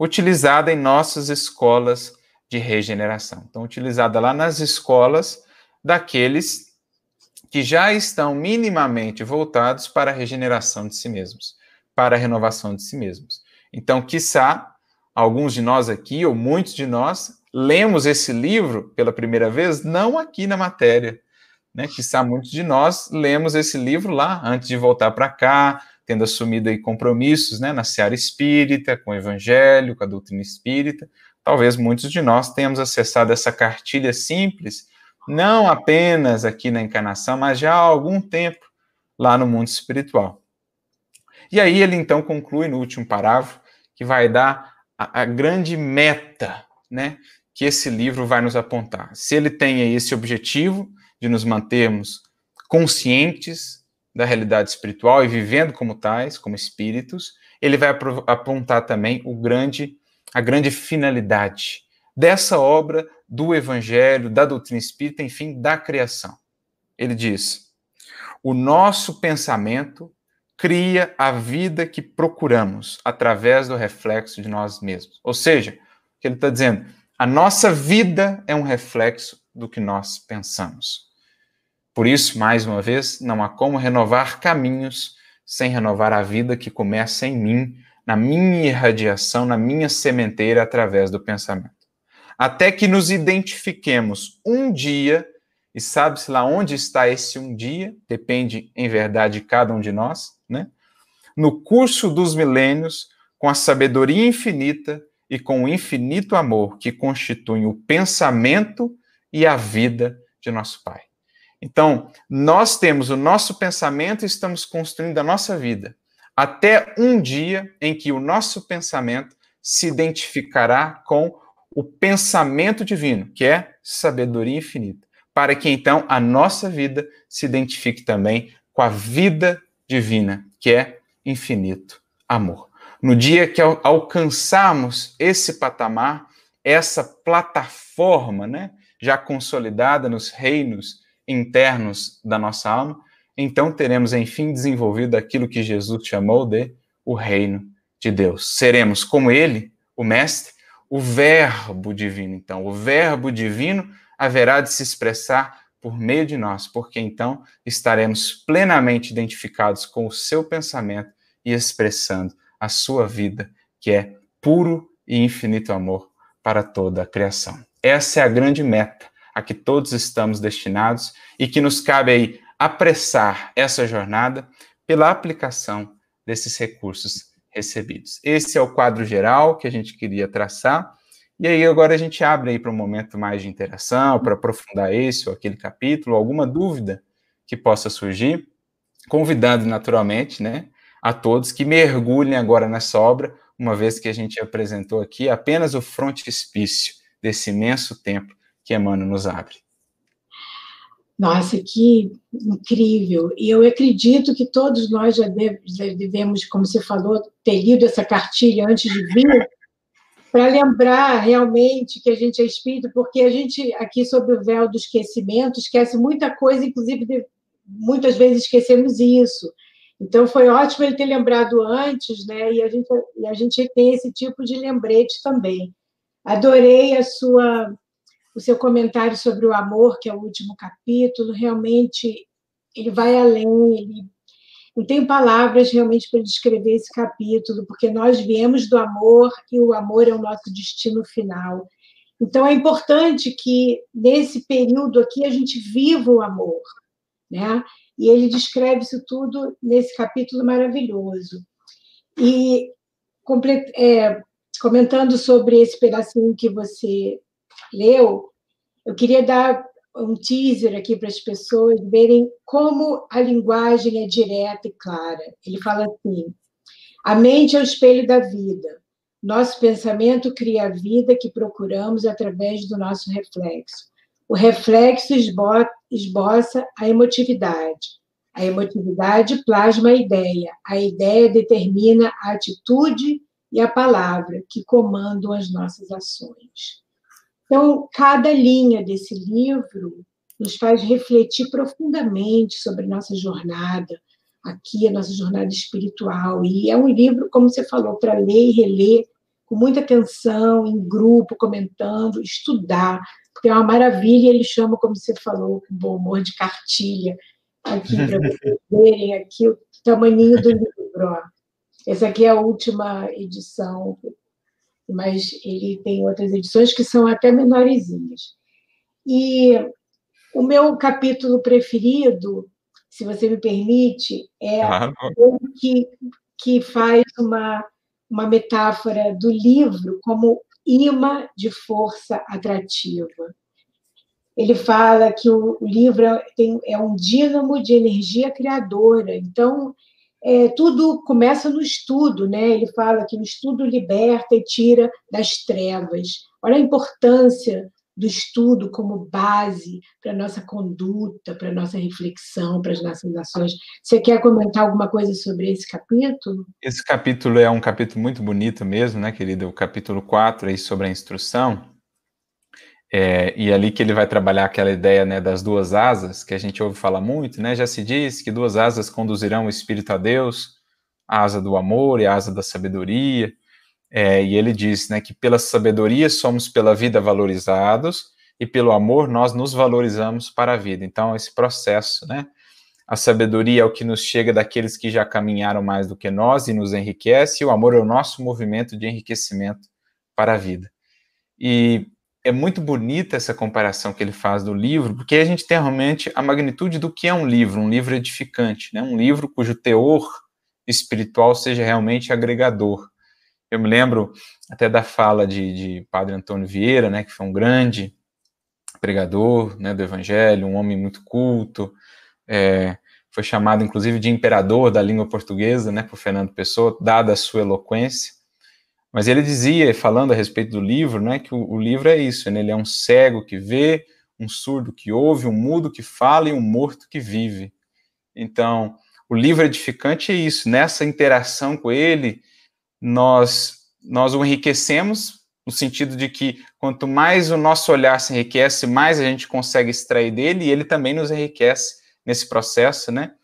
Utilizada em nossas escolas de regeneração. Então, utilizada lá nas escolas daqueles que já estão minimamente voltados para a regeneração de si mesmos, para a renovação de si mesmos. Então, quiçá, alguns de nós aqui, ou muitos de nós, lemos esse livro pela primeira vez, não aqui na matéria, né? Quiçá muitos de nós lemos esse livro lá, antes de voltar para cá, tendo assumido aí compromissos né, na seara espírita, com o evangelho, com a doutrina espírita, talvez muitos de nós tenhamos acessado essa cartilha simples, não apenas aqui na encarnação, mas já há algum tempo lá no mundo espiritual. E aí ele então conclui no último parágrafo que vai dar a, a grande meta, né, que esse livro vai nos apontar. Se ele tem aí esse objetivo de nos mantermos conscientes, da realidade espiritual e vivendo como tais, como espíritos, ele vai apontar também o grande, a grande finalidade dessa obra do Evangelho, da doutrina espírita, enfim, da criação. Ele diz: o nosso pensamento cria a vida que procuramos através do reflexo de nós mesmos. Ou seja, o que ele está dizendo, a nossa vida é um reflexo do que nós pensamos. Por isso, mais uma vez, não há como renovar caminhos sem renovar a vida que começa em mim, na minha irradiação, na minha sementeira através do pensamento. Até que nos identifiquemos um dia, e sabe-se lá onde está esse um dia, depende em verdade de cada um de nós, né? No curso dos milênios, com a sabedoria infinita e com o infinito amor que constituem o pensamento e a vida de nosso Pai. Então, nós temos o nosso pensamento e estamos construindo a nossa vida. Até um dia em que o nosso pensamento se identificará com o pensamento divino, que é sabedoria infinita, para que então a nossa vida se identifique também com a vida divina, que é infinito amor. No dia que alcançarmos esse patamar, essa plataforma, né, já consolidada nos reinos internos da nossa alma, então teremos, enfim, desenvolvido aquilo que Jesus chamou de o reino de Deus. Seremos como ele, o Mestre, o Verbo divino. Então, o Verbo divino haverá de se expressar por meio de nós, porque então estaremos plenamente identificados com o seu pensamento e expressando a sua vida, que é puro e infinito amor para toda a criação. Essa é a grande meta a que todos estamos destinados e que nos cabe aí apressar essa jornada pela aplicação desses recursos recebidos. Esse é o quadro geral que a gente queria traçar. E aí agora a gente abre aí para um momento mais de interação, para aprofundar esse ou aquele capítulo, alguma dúvida que possa surgir, convidando naturalmente, né, a todos que mergulhem agora nessa obra, uma vez que a gente apresentou aqui apenas o frontispício desse imenso tempo que Emmanuel nos abre. Nossa, que incrível! E eu acredito que todos nós já devemos, como você falou, ter lido essa cartilha antes de vir, para lembrar realmente que a gente é espírito, porque a gente, aqui sob o véu do esquecimento, esquece muita coisa, inclusive muitas vezes esquecemos isso. Então, foi ótimo ele ter lembrado antes, né? E a gente, e a gente tem esse tipo de lembrete também. Adorei a sua o seu comentário sobre o amor, que é o último capítulo, realmente ele vai além, ele não tem palavras realmente para descrever esse capítulo, porque nós viemos do amor e o amor é o nosso destino final. Então é importante que nesse período aqui a gente viva o amor, né? E ele descreve isso tudo nesse capítulo maravilhoso. E é, comentando sobre esse pedacinho que você leu, eu queria dar um teaser aqui para as pessoas verem como a linguagem é direta e clara. Ele fala assim: a mente é o espelho da vida. Nosso pensamento cria a vida que procuramos através do nosso reflexo. O reflexo esboça a emotividade. A emotividade plasma a ideia. A ideia determina a atitude e a palavra que comandam as nossas ações. Então, cada linha desse livro nos faz refletir profundamente sobre nossa jornada aqui, a nossa jornada espiritual. E é um livro, como você falou, para ler e reler com muita atenção, em grupo, comentando, estudar, porque é uma maravilha. Ele chama, como você falou, com bom humor, de cartilha, aqui para vocês verem aqui o tamanho do livro. Ó. Essa aqui é a última edição mas ele tem outras edições que são até menorzinhas. E o meu capítulo preferido, se você me permite, é claro. o que, que faz uma, uma metáfora do livro como imã de força atrativa. Ele fala que o livro é, tem, é um dínamo de energia criadora, então é, tudo começa no estudo, né? Ele fala que o estudo liberta e tira das trevas. Olha a importância do estudo como base para nossa conduta, para nossa reflexão, para as nossas ações. Você quer comentar alguma coisa sobre esse capítulo? Esse capítulo é um capítulo muito bonito mesmo, né, querida? O capítulo 4 aí sobre a instrução. É, e ali que ele vai trabalhar aquela ideia né, das duas asas, que a gente ouve falar muito, né? Já se diz que duas asas conduzirão o espírito a Deus, a asa do amor e a asa da sabedoria. É, e ele diz né, que pela sabedoria somos pela vida valorizados e pelo amor nós nos valorizamos para a vida. Então, esse processo, né? A sabedoria é o que nos chega daqueles que já caminharam mais do que nós e nos enriquece, e o amor é o nosso movimento de enriquecimento para a vida. E é muito bonita essa comparação que ele faz do livro, porque a gente tem realmente a magnitude do que é um livro, um livro edificante, né? um livro cujo teor espiritual seja realmente agregador. Eu me lembro até da fala de, de Padre Antônio Vieira, né, que foi um grande pregador né, do Evangelho, um homem muito culto, é, foi chamado inclusive de imperador da língua portuguesa né, por Fernando Pessoa, dada a sua eloquência. Mas ele dizia, falando a respeito do livro, né, que o, o livro é isso, né, ele é um cego que vê, um surdo que ouve, um mudo que fala e um morto que vive. Então, o livro edificante é isso, nessa interação com ele, nós nós o enriquecemos no sentido de que quanto mais o nosso olhar se enriquece, mais a gente consegue extrair dele e ele também nos enriquece nesse processo, né?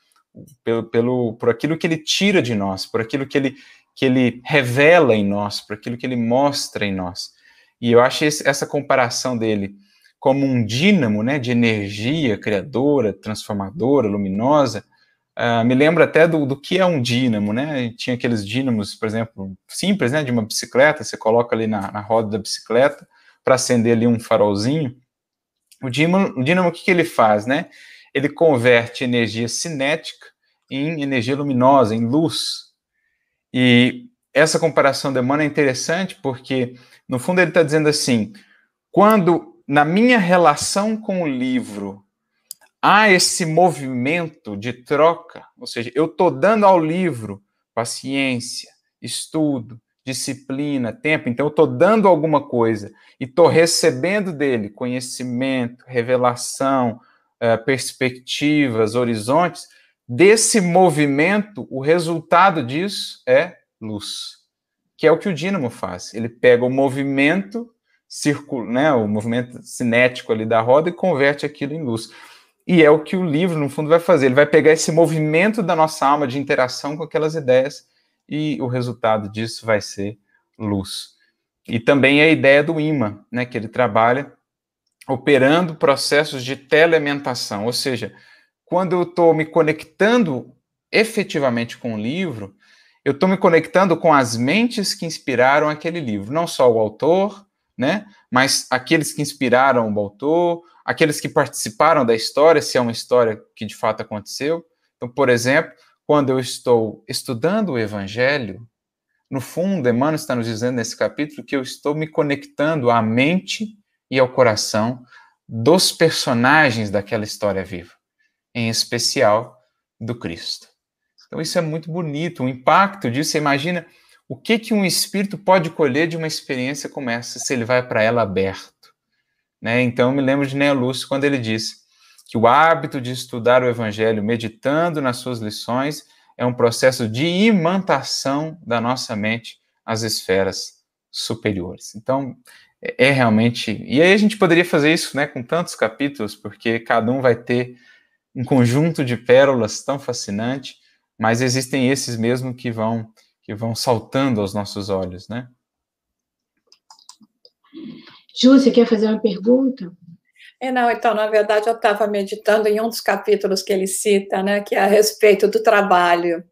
Pelo, pelo por aquilo que ele tira de nós, por aquilo que ele que ele revela em nós, por aquilo que ele mostra em nós. E eu acho essa comparação dele como um dínamo né, de energia criadora, transformadora, luminosa, uh, me lembra até do, do que é um dínamo, né? Tinha aqueles dínamos, por exemplo, simples, né? De uma bicicleta, você coloca ali na, na roda da bicicleta para acender ali um farolzinho. O dínamo, o dínamo, o que, que ele faz, né? Ele converte energia cinética em energia luminosa, em luz. E essa comparação de Emmanuel é interessante porque, no fundo, ele está dizendo assim: quando na minha relação com o livro há esse movimento de troca, ou seja, eu estou dando ao livro paciência, estudo, disciplina, tempo, então eu estou dando alguma coisa e estou recebendo dele conhecimento, revelação, eh, perspectivas, horizontes, desse movimento, o resultado disso é luz, que é o que o dínamo faz. Ele pega o movimento circular, né, o movimento cinético ali da roda e converte aquilo em luz. E é o que o livro, no fundo, vai fazer. Ele vai pegar esse movimento da nossa alma de interação com aquelas ideias e o resultado disso vai ser luz. E também é a ideia do imã, né, que ele trabalha operando processos de telementação, ou seja, quando eu estou me conectando efetivamente com o livro, eu estou me conectando com as mentes que inspiraram aquele livro, não só o autor, né, mas aqueles que inspiraram o autor, aqueles que participaram da história, se é uma história que de fato aconteceu. Então, por exemplo, quando eu estou estudando o Evangelho, no fundo, Emmanuel está nos dizendo nesse capítulo que eu estou me conectando à mente e ao coração dos personagens daquela história viva em especial do Cristo. Então isso é muito bonito, o impacto disso. Você imagina o que que um espírito pode colher de uma experiência como essa se ele vai para ela aberto, né? Então eu me lembro de Neo Lúcio quando ele disse que o hábito de estudar o evangelho meditando nas suas lições é um processo de imantação da nossa mente às esferas superiores. Então, é, é realmente. E aí a gente poderia fazer isso né, com tantos capítulos, porque cada um vai ter um conjunto de pérolas tão fascinante, mas existem esses mesmo que vão que vão saltando aos nossos olhos, né? Ju, você quer fazer uma pergunta? É, não, então, na verdade, eu estava meditando em um dos capítulos que ele cita, né, que é a respeito do trabalho.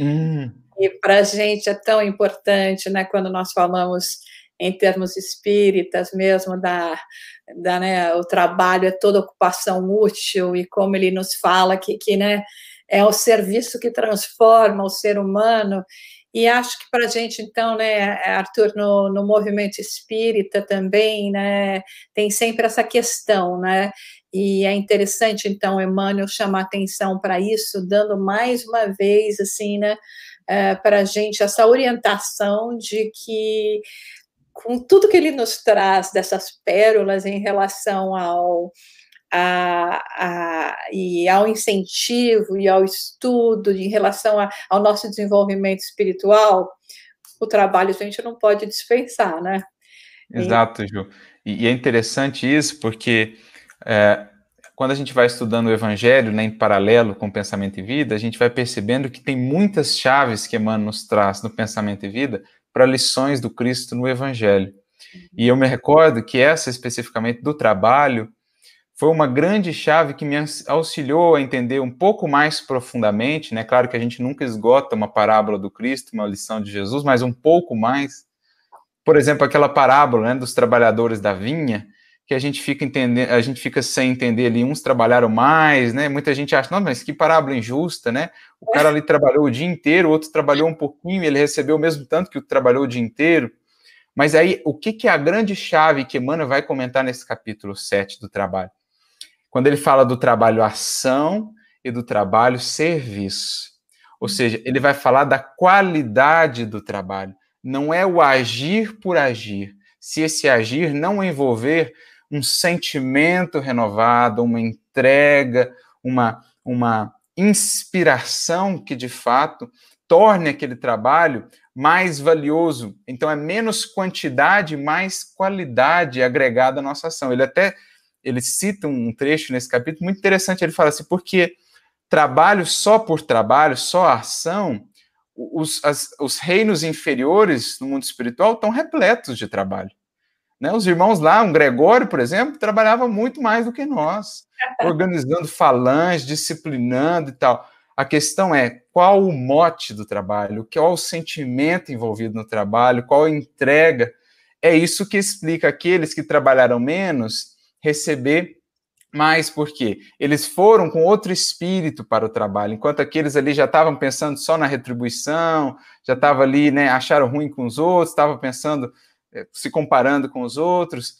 Hum. E para a gente é tão importante, né, quando nós falamos em termos espíritas mesmo, da, da né, o trabalho é toda ocupação útil e como ele nos fala que, que né, é o serviço que transforma o ser humano. E acho que para a gente, então, né, Arthur, no, no movimento espírita também, né, tem sempre essa questão, né? E é interessante, então, Emmanuel chamar atenção para isso, dando mais uma vez, assim, né, é, eh, para a gente essa orientação de que com tudo que ele nos traz dessas pérolas em relação ao a, a, e ao incentivo e ao estudo em relação a, ao nosso desenvolvimento espiritual, o trabalho a gente não pode dispensar, né? Exato, Ju. E, e é interessante isso porque é, quando a gente vai estudando o Evangelho né, em paralelo com o Pensamento e Vida, a gente vai percebendo que tem muitas chaves que Emmanuel nos traz no Pensamento e Vida para lições do Cristo no Evangelho. Uhum. E eu me recordo que essa especificamente do trabalho foi uma grande chave que me auxiliou a entender um pouco mais profundamente, né? Claro que a gente nunca esgota uma parábola do Cristo, uma lição de Jesus, mas um pouco mais. Por exemplo, aquela parábola né, dos trabalhadores da vinha, que a gente fica entendendo, a gente fica sem entender ali, uns trabalharam mais, né? Muita gente acha, não, mas que parábola injusta, né? O cara ali trabalhou o dia inteiro, o outro trabalhou um pouquinho, ele recebeu o mesmo tanto que o trabalhou o dia inteiro. Mas aí, o que, que é a grande chave que Emmanuel vai comentar nesse capítulo 7 do trabalho? Quando ele fala do trabalho ação e do trabalho serviço. Ou hum. seja, ele vai falar da qualidade do trabalho. Não é o agir por agir. Se esse agir não envolver um sentimento renovado, uma entrega, uma, uma inspiração que de fato torne aquele trabalho mais valioso. Então é menos quantidade, mais qualidade agregada à nossa ação. Ele até ele cita um trecho nesse capítulo muito interessante, ele fala assim: "Porque trabalho só por trabalho, só ação, os, as, os reinos inferiores no mundo espiritual estão repletos de trabalho. Né? Os irmãos lá, um Gregório, por exemplo, trabalhava muito mais do que nós, organizando falanges, disciplinando e tal. A questão é qual o mote do trabalho, qual o sentimento envolvido no trabalho, qual a entrega. É isso que explica aqueles que trabalharam menos receber mais, porque eles foram com outro espírito para o trabalho, enquanto aqueles ali já estavam pensando só na retribuição, já estavam ali, né, acharam ruim com os outros, estavam pensando é, se comparando com os outros.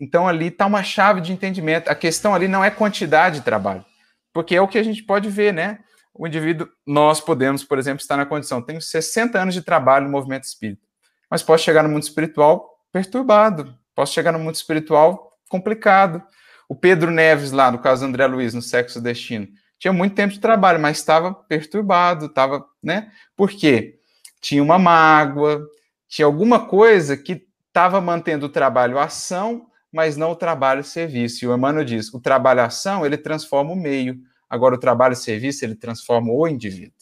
Então ali está uma chave de entendimento. A questão ali não é quantidade de trabalho, porque é o que a gente pode ver, né? O indivíduo, nós podemos, por exemplo, estar na condição, tenho 60 anos de trabalho no movimento espírita, mas posso chegar no mundo espiritual perturbado, posso chegar no mundo espiritual complicado. O Pedro Neves, lá no caso André Luiz, no Sexo e Destino, tinha muito tempo de trabalho, mas estava perturbado, estava, né? Por quê? Tinha uma mágoa, tinha alguma coisa que estava mantendo o trabalho ação, mas não o trabalho serviço. E o Emmanuel diz: o trabalho ação ele transforma o meio, agora o trabalho serviço ele transforma o indivíduo.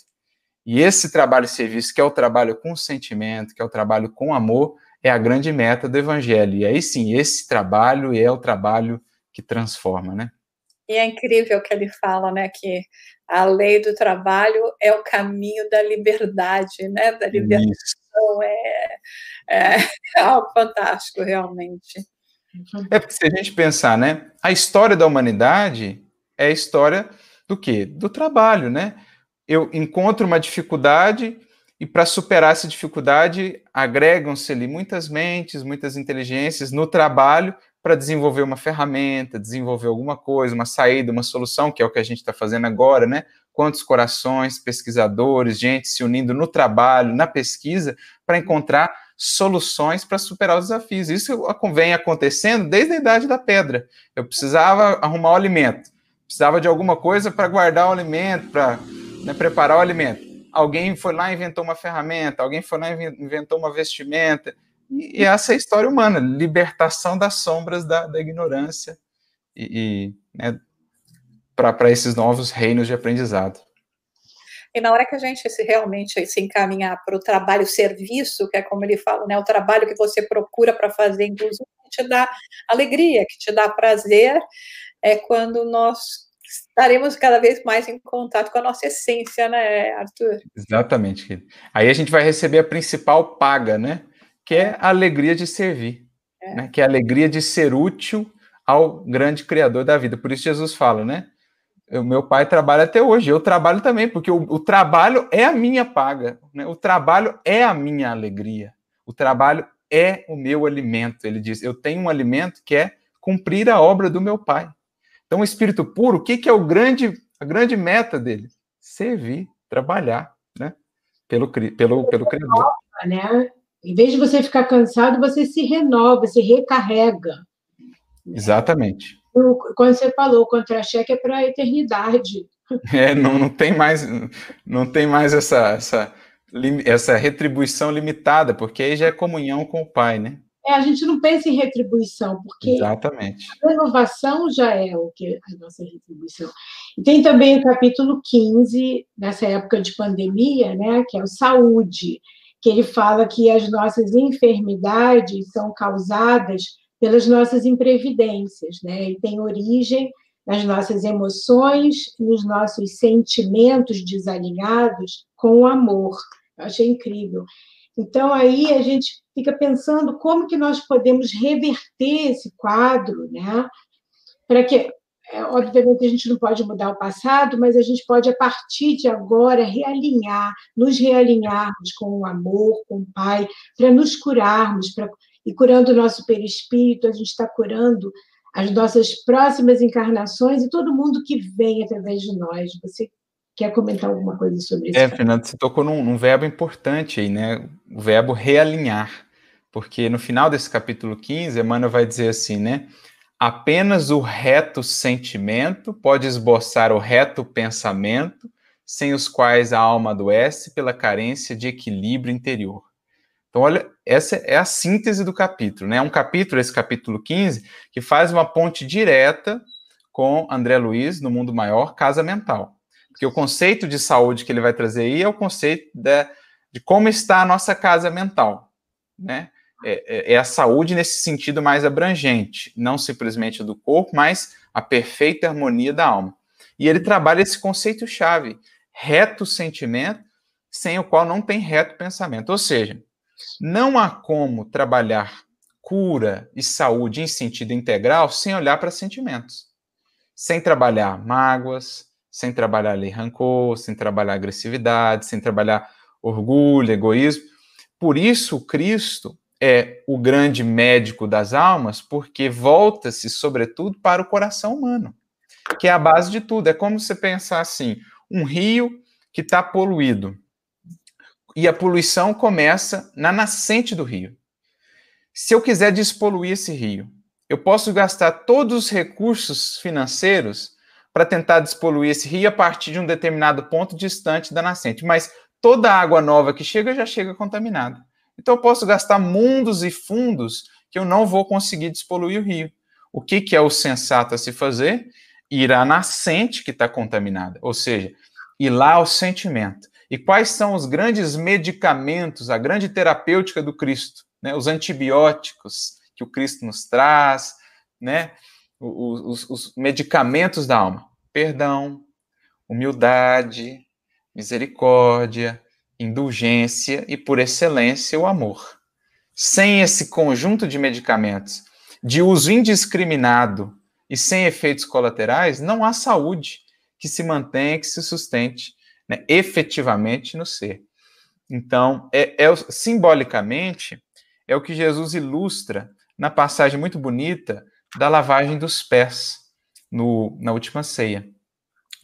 E esse trabalho serviço, que é o trabalho com sentimento, que é o trabalho com amor, é a grande meta do evangelho. E aí sim, esse trabalho é o trabalho que transforma, né? E é incrível que ele fala, né, que a lei do trabalho é o caminho da liberdade, né, da libertação, Isso. é, é, é algo fantástico, realmente. É porque se a gente pensar, né, a história da humanidade é a história do quê? Do trabalho, né? Eu encontro uma dificuldade e para superar essa dificuldade agregam-se ali muitas mentes, muitas inteligências no trabalho para desenvolver uma ferramenta, desenvolver alguma coisa, uma saída, uma solução, que é o que a gente está fazendo agora, né? Quantos corações, pesquisadores, gente se unindo no trabalho, na pesquisa, para encontrar soluções para superar os desafios. Isso vem acontecendo desde a idade da pedra. Eu precisava arrumar o alimento, precisava de alguma coisa para guardar o alimento, para né, preparar o alimento. Alguém foi lá e inventou uma ferramenta, alguém foi lá e inventou uma vestimenta. E, e essa é a história humana, libertação das sombras da, da ignorância e, e né, para esses novos reinos de aprendizado. E na hora que a gente se realmente se encaminhar para o trabalho serviço, que é como ele fala, né, o trabalho que você procura para fazer, inclusive, que te dá alegria, que te dá prazer, é quando nós estaremos cada vez mais em contato com a nossa essência, né, Arthur? Exatamente. Querido. Aí a gente vai receber a principal paga, né? Que é a alegria de servir, é. né? que é a alegria de ser útil ao grande Criador da vida. Por isso Jesus fala, né? O meu pai trabalha até hoje, eu trabalho também, porque o, o trabalho é a minha paga, né? o trabalho é a minha alegria, o trabalho é o meu alimento. Ele diz: Eu tenho um alimento que é cumprir a obra do meu pai. Então, o espírito puro, o que, que é o grande, a grande meta dele? Servir, trabalhar, né? Pelo, pelo, pelo Criador. Né? Em vez de você ficar cansado, você se renova, se recarrega. Exatamente quando você falou, o contra-cheque é para a eternidade. É, não, não tem mais, não tem mais essa, essa, essa retribuição limitada, porque aí já é comunhão com o Pai, né? É, a gente não pensa em retribuição, porque Exatamente. a renovação já é o que a nossa retribuição. E tem também o capítulo 15, nessa época de pandemia, né, que é o saúde, que ele fala que as nossas enfermidades são causadas pelas nossas imprevidências, né? E tem origem nas nossas emoções, nos nossos sentimentos desalinhados com o amor. Eu achei incrível. Então aí a gente fica pensando como que nós podemos reverter esse quadro, né? Para que é, obviamente a gente não pode mudar o passado, mas a gente pode a partir de agora realinhar, nos realinharmos com o amor, com o Pai, para nos curarmos, para e curando o nosso perispírito, a gente está curando as nossas próximas encarnações e todo mundo que vem através de nós. Você quer comentar alguma coisa sobre isso? É, Fernando, você tocou num, num verbo importante aí, né? O verbo realinhar. Porque no final desse capítulo 15, Emmanuel vai dizer assim, né? Apenas o reto sentimento pode esboçar o reto pensamento, sem os quais a alma adoece pela carência de equilíbrio interior. Então, olha, essa é a síntese do capítulo, né? É um capítulo, esse capítulo 15, que faz uma ponte direta com André Luiz, no Mundo Maior, Casa Mental. Porque o conceito de saúde que ele vai trazer aí é o conceito de como está a nossa casa mental, né? É, é, é, a saúde nesse sentido mais abrangente, não simplesmente do corpo, mas a perfeita harmonia da alma. E ele trabalha esse conceito-chave, reto sentimento, sem o qual não tem reto pensamento. Ou seja, não há como trabalhar cura e saúde em sentido integral sem olhar para sentimentos, sem trabalhar mágoas, sem trabalhar ali rancor, sem trabalhar agressividade, sem trabalhar orgulho, egoísmo. Por isso, Cristo é o grande médico das almas, porque volta-se, sobretudo, para o coração humano, que é a base de tudo. É como você pensar assim: um rio que está poluído e a poluição começa na nascente do rio. Se eu quiser despoluir esse rio, eu posso gastar todos os recursos financeiros para tentar despoluir esse rio a partir de um determinado ponto distante da nascente, mas toda a água nova que chega já chega contaminada. Então eu posso gastar mundos e fundos que eu não vou conseguir despoluir o rio. O que, que é o sensato a se fazer? Ir à nascente que está contaminada, ou seja, ir lá ao sentimento. E quais são os grandes medicamentos, a grande terapêutica do Cristo? Né? Os antibióticos que o Cristo nos traz, né? os, os, os medicamentos da alma: perdão, humildade, misericórdia, indulgência e, por excelência, o amor. Sem esse conjunto de medicamentos de uso indiscriminado e sem efeitos colaterais, não há saúde que se mantenha, que se sustente né, efetivamente no ser. Então, é, é, simbolicamente, é o que Jesus ilustra na passagem muito bonita da lavagem dos pés, no, na última ceia.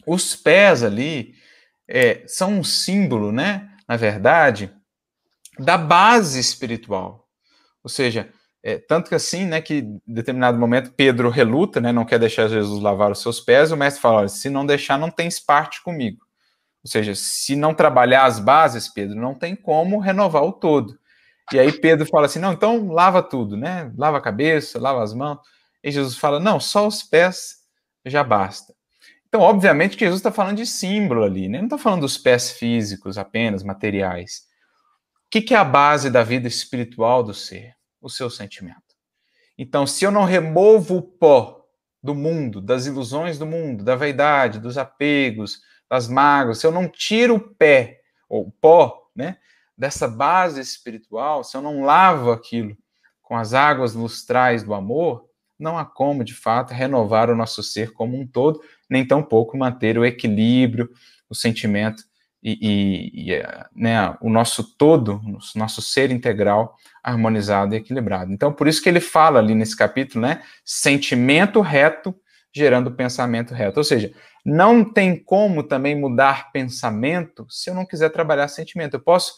Os pés ali é, são um símbolo, né, na verdade, da base espiritual. Ou seja, é, tanto que assim, né, que em determinado momento Pedro reluta, né, não quer deixar Jesus lavar os seus pés, e o mestre fala, olha, se não deixar, não tens parte comigo. Ou seja, se não trabalhar as bases, Pedro, não tem como renovar o todo. E aí Pedro fala assim: não, então lava tudo, né? Lava a cabeça, lava as mãos. E Jesus fala: não, só os pés já basta. Então, obviamente, que Jesus está falando de símbolo ali, né? Não está falando dos pés físicos apenas, materiais. O que, que é a base da vida espiritual do ser? O seu sentimento. Então, se eu não removo o pó do mundo, das ilusões do mundo, da vaidade, dos apegos, das mágoas, se eu não tiro o pé, ou o pó, né, dessa base espiritual, se eu não lavo aquilo com as águas lustrais do amor, não há como, de fato, renovar o nosso ser como um todo, nem tampouco manter o equilíbrio, o sentimento e, e, e eh, né, o nosso todo, o nosso ser integral harmonizado e equilibrado. Então, por isso que ele fala ali nesse capítulo, né? Sentimento reto gerando pensamento reto. Ou seja, não tem como também mudar pensamento se eu não quiser trabalhar sentimento. Eu posso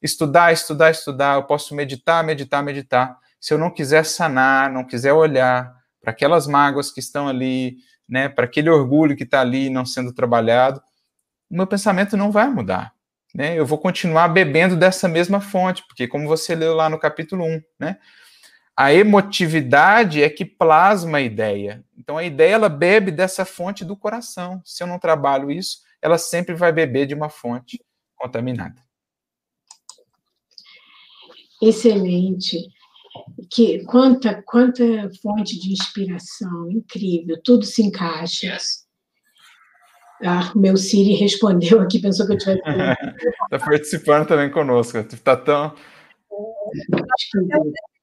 estudar, estudar, estudar, eu posso meditar, meditar, meditar. Se eu não quiser sanar, não quiser olhar para aquelas mágoas que estão ali, né, para aquele orgulho que está ali não sendo trabalhado, o meu pensamento não vai mudar. Né? Eu vou continuar bebendo dessa mesma fonte, porque como você leu lá no capítulo 1, né? A emotividade é que plasma a ideia. Então a ideia ela bebe dessa fonte do coração. Se eu não trabalho isso, ela sempre vai beber de uma fonte contaminada. Excelente. Que quanta quanta fonte de inspiração, incrível, tudo se encaixa. Yes. Ah, meu Siri respondeu aqui, pensou que eu tivesse. Está participando também conosco. Está tão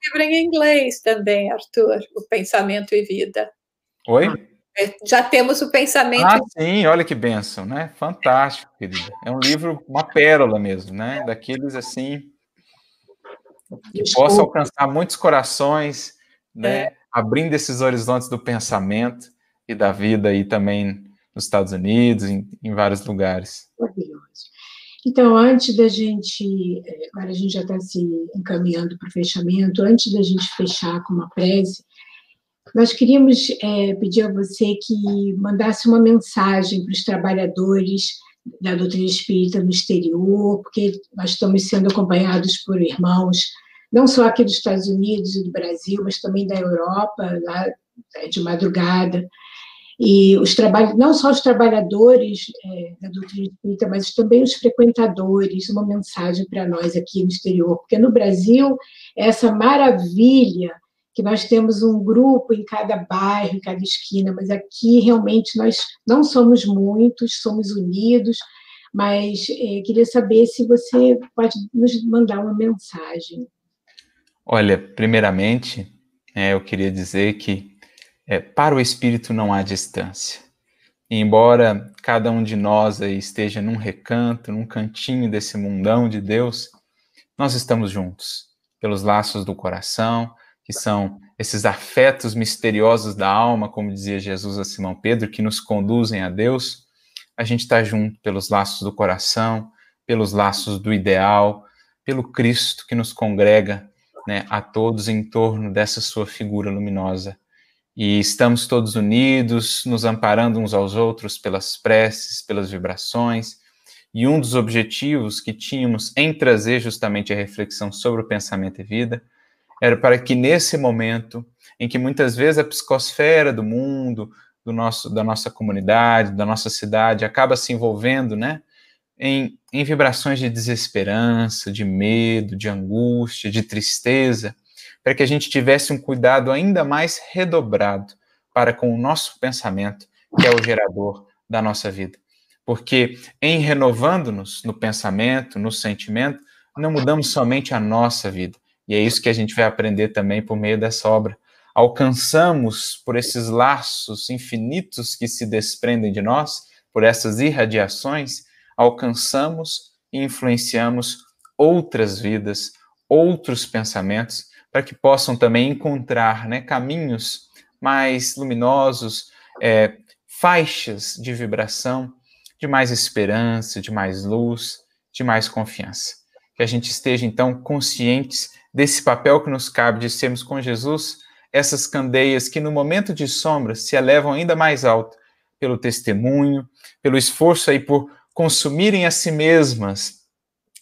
livro em inglês também, Arthur, O Pensamento e Vida. Oi? É, já temos o pensamento. Ah, sim, olha que benção, né? Fantástico, querida. É um livro, uma pérola mesmo, né? Daqueles assim que possa alcançar muitos corações, né? É. Abrindo esses horizontes do pensamento e da vida aí também nos Estados Unidos, em, em vários lugares. Maravilhoso. Então, antes da gente, eh, agora a gente já está se assim, encaminhando para o fechamento, antes da gente fechar com uma prece, nós queríamos é, pedir a você que mandasse uma mensagem para os trabalhadores da doutrina espírita no exterior, porque nós estamos sendo acompanhados por irmãos, não só aqui dos Estados Unidos e do Brasil, mas também da Europa, lá eh, de madrugada. E os trabalhos, não só os trabalhadores é, da doutrina espírita, mas também os frequentadores, uma mensagem para nós aqui no exterior, porque no Brasil, é essa maravilha que nós temos um grupo em cada bairro, em cada esquina, mas aqui realmente nós não somos muitos, somos unidos, mas é, queria saber se você pode nos mandar uma mensagem. Olha, primeiramente, é, eu queria dizer que é, para o Espírito não há distância. E embora cada um de nós esteja num recanto, num cantinho desse mundão de Deus, nós estamos juntos pelos laços do coração, que são esses afetos misteriosos da alma, como dizia Jesus a Simão Pedro, que nos conduzem a Deus. A gente está junto pelos laços do coração, pelos laços do ideal, pelo Cristo que nos congrega né, a todos em torno dessa sua figura luminosa e estamos todos unidos, nos amparando uns aos outros pelas preces, pelas vibrações. E um dos objetivos que tínhamos em trazer justamente a reflexão sobre o pensamento e vida era para que nesse momento em que muitas vezes a psicosfera do mundo, do nosso, da nossa comunidade, da nossa cidade acaba se envolvendo, né, em, em vibrações de desesperança, de medo, de angústia, de tristeza, para que a gente tivesse um cuidado ainda mais redobrado para com o nosso pensamento, que é o gerador da nossa vida. Porque em renovando-nos no pensamento, no sentimento, não mudamos somente a nossa vida. E é isso que a gente vai aprender também por meio dessa obra. Alcançamos por esses laços infinitos que se desprendem de nós, por essas irradiações, alcançamos e influenciamos outras vidas, outros pensamentos, para que possam também encontrar né, caminhos mais luminosos, é, faixas de vibração, de mais esperança, de mais luz, de mais confiança. Que a gente esteja, então, conscientes desse papel que nos cabe de sermos com Jesus, essas candeias que no momento de sombra se elevam ainda mais alto pelo testemunho, pelo esforço aí por consumirem a si mesmas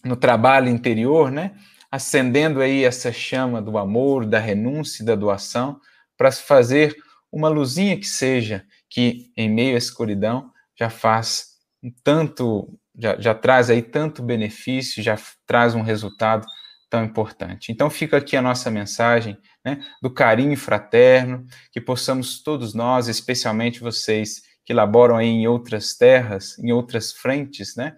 no trabalho interior, né? acendendo aí essa chama do amor, da renúncia, da doação, para fazer uma luzinha que seja, que em meio à escuridão já faz um tanto, já, já traz aí tanto benefício, já traz um resultado tão importante. Então fica aqui a nossa mensagem né, do carinho fraterno, que possamos todos nós, especialmente vocês que laboram aí em outras terras, em outras frentes né,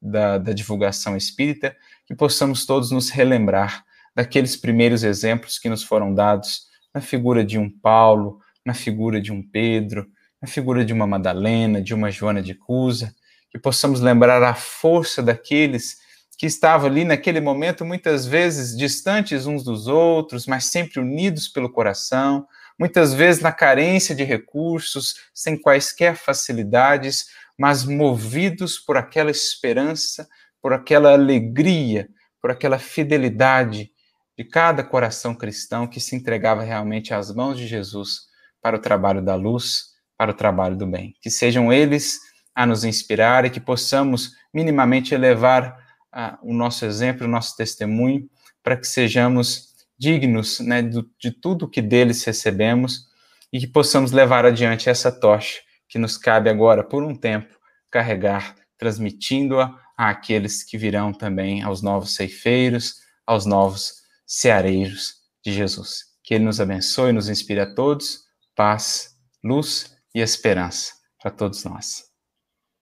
da, da divulgação espírita, que possamos todos nos relembrar daqueles primeiros exemplos que nos foram dados na figura de um Paulo, na figura de um Pedro, na figura de uma Madalena, de uma Joana de Cusa, que possamos lembrar a força daqueles que estavam ali naquele momento, muitas vezes distantes uns dos outros, mas sempre unidos pelo coração, muitas vezes na carência de recursos, sem quaisquer facilidades, mas movidos por aquela esperança por aquela alegria, por aquela fidelidade de cada coração cristão que se entregava realmente às mãos de Jesus para o trabalho da luz, para o trabalho do bem. Que sejam eles a nos inspirar e que possamos minimamente elevar ah, o nosso exemplo, o nosso testemunho, para que sejamos dignos né, do, de tudo que deles recebemos e que possamos levar adiante essa tocha que nos cabe agora, por um tempo, carregar, transmitindo-a àqueles que virão também, aos novos ceifeiros, aos novos ceareiros de Jesus. Que Ele nos abençoe, e nos inspire a todos, paz, luz e esperança para todos nós.